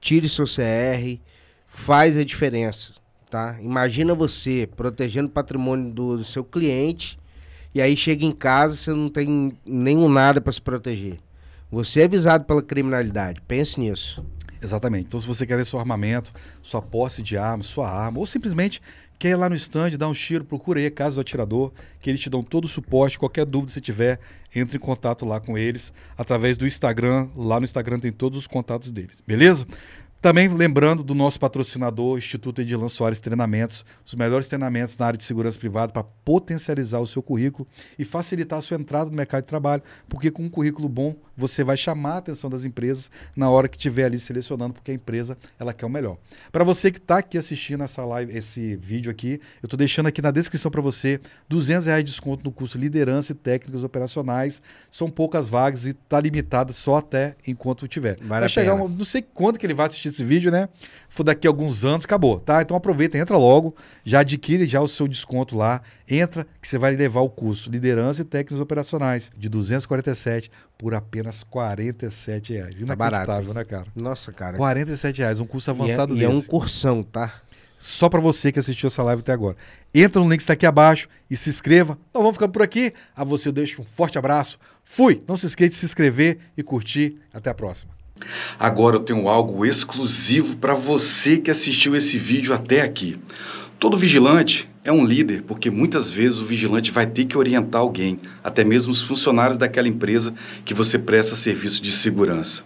tire seu CR, faz a diferença, tá? Imagina você protegendo o patrimônio do, do seu cliente e aí chega em casa você não tem nenhum nada para se proteger. Você é avisado pela criminalidade, pense nisso. Exatamente. Então, se você quer ver seu armamento, sua posse de arma, sua arma, ou simplesmente Quer ir lá no stand, dá um tiro, procura aí a é Casa do Atirador, que eles te dão todo o suporte. Qualquer dúvida você tiver, entre em contato lá com eles através do Instagram. Lá no Instagram tem todos os contatos deles, beleza? Também lembrando do nosso patrocinador, Instituto Edilan Soares Treinamentos, os melhores treinamentos na área de segurança privada para potencializar o seu currículo e facilitar a sua entrada no mercado de trabalho, porque com um currículo bom você vai chamar a atenção das empresas na hora que estiver ali selecionando, porque a empresa ela quer o melhor. Para você que está aqui assistindo essa live, esse vídeo aqui, eu estou deixando aqui na descrição para você 200 reais de desconto no curso Liderança e Técnicas Operacionais. São poucas vagas e está limitada só até enquanto tiver. Vale vai chegar, não sei quanto que ele vai assistir assistir esse vídeo, né? For daqui a alguns anos, acabou, tá? Então aproveita, entra logo, já adquire já o seu desconto lá, entra que você vai levar o curso Liderança e Técnicas Operacionais de 247 por apenas 47 reais. Tá Inacreditável, tá né, cara? Nossa, cara. 47 reais, um curso avançado e é, e é um cursão, tá? Só para você que assistiu essa live até agora. Entra no link que está aqui abaixo e se inscreva. Nós vamos ficando por aqui. A você eu deixo um forte abraço. Fui! Não se esqueça de se inscrever e curtir. Até a próxima. Agora eu tenho algo exclusivo para você que assistiu esse vídeo até aqui. Todo vigilante é um líder, porque muitas vezes o vigilante vai ter que orientar alguém, até mesmo os funcionários daquela empresa que você presta serviço de segurança.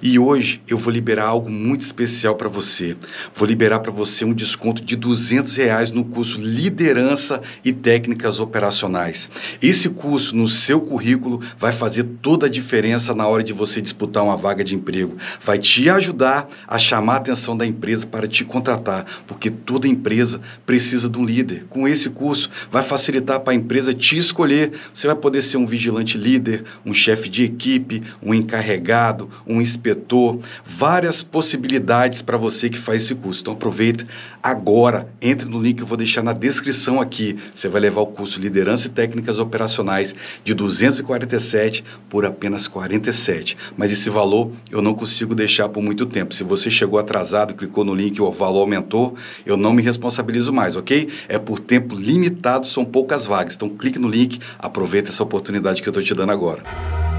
E hoje eu vou liberar algo muito especial para você. Vou liberar para você um desconto de 200 reais no curso Liderança e Técnicas Operacionais. Esse curso no seu currículo vai fazer toda a diferença na hora de você disputar uma vaga de emprego. Vai te ajudar a chamar a atenção da empresa para te contratar, porque toda empresa precisa de um líder líder. Com esse curso, vai facilitar para a empresa te escolher. Você vai poder ser um vigilante líder, um chefe de equipe, um encarregado, um inspetor. Várias possibilidades para você que faz esse curso. Então, aproveita agora. Entre no link que eu vou deixar na descrição aqui. Você vai levar o curso Liderança e Técnicas Operacionais de 247 por apenas 47. Mas esse valor eu não consigo deixar por muito tempo. Se você chegou atrasado, clicou no link, e o valor aumentou, eu não me responsabilizo mais, ok? É por tempo limitado, são poucas vagas. Então clique no link, aproveita essa oportunidade que eu estou te dando agora.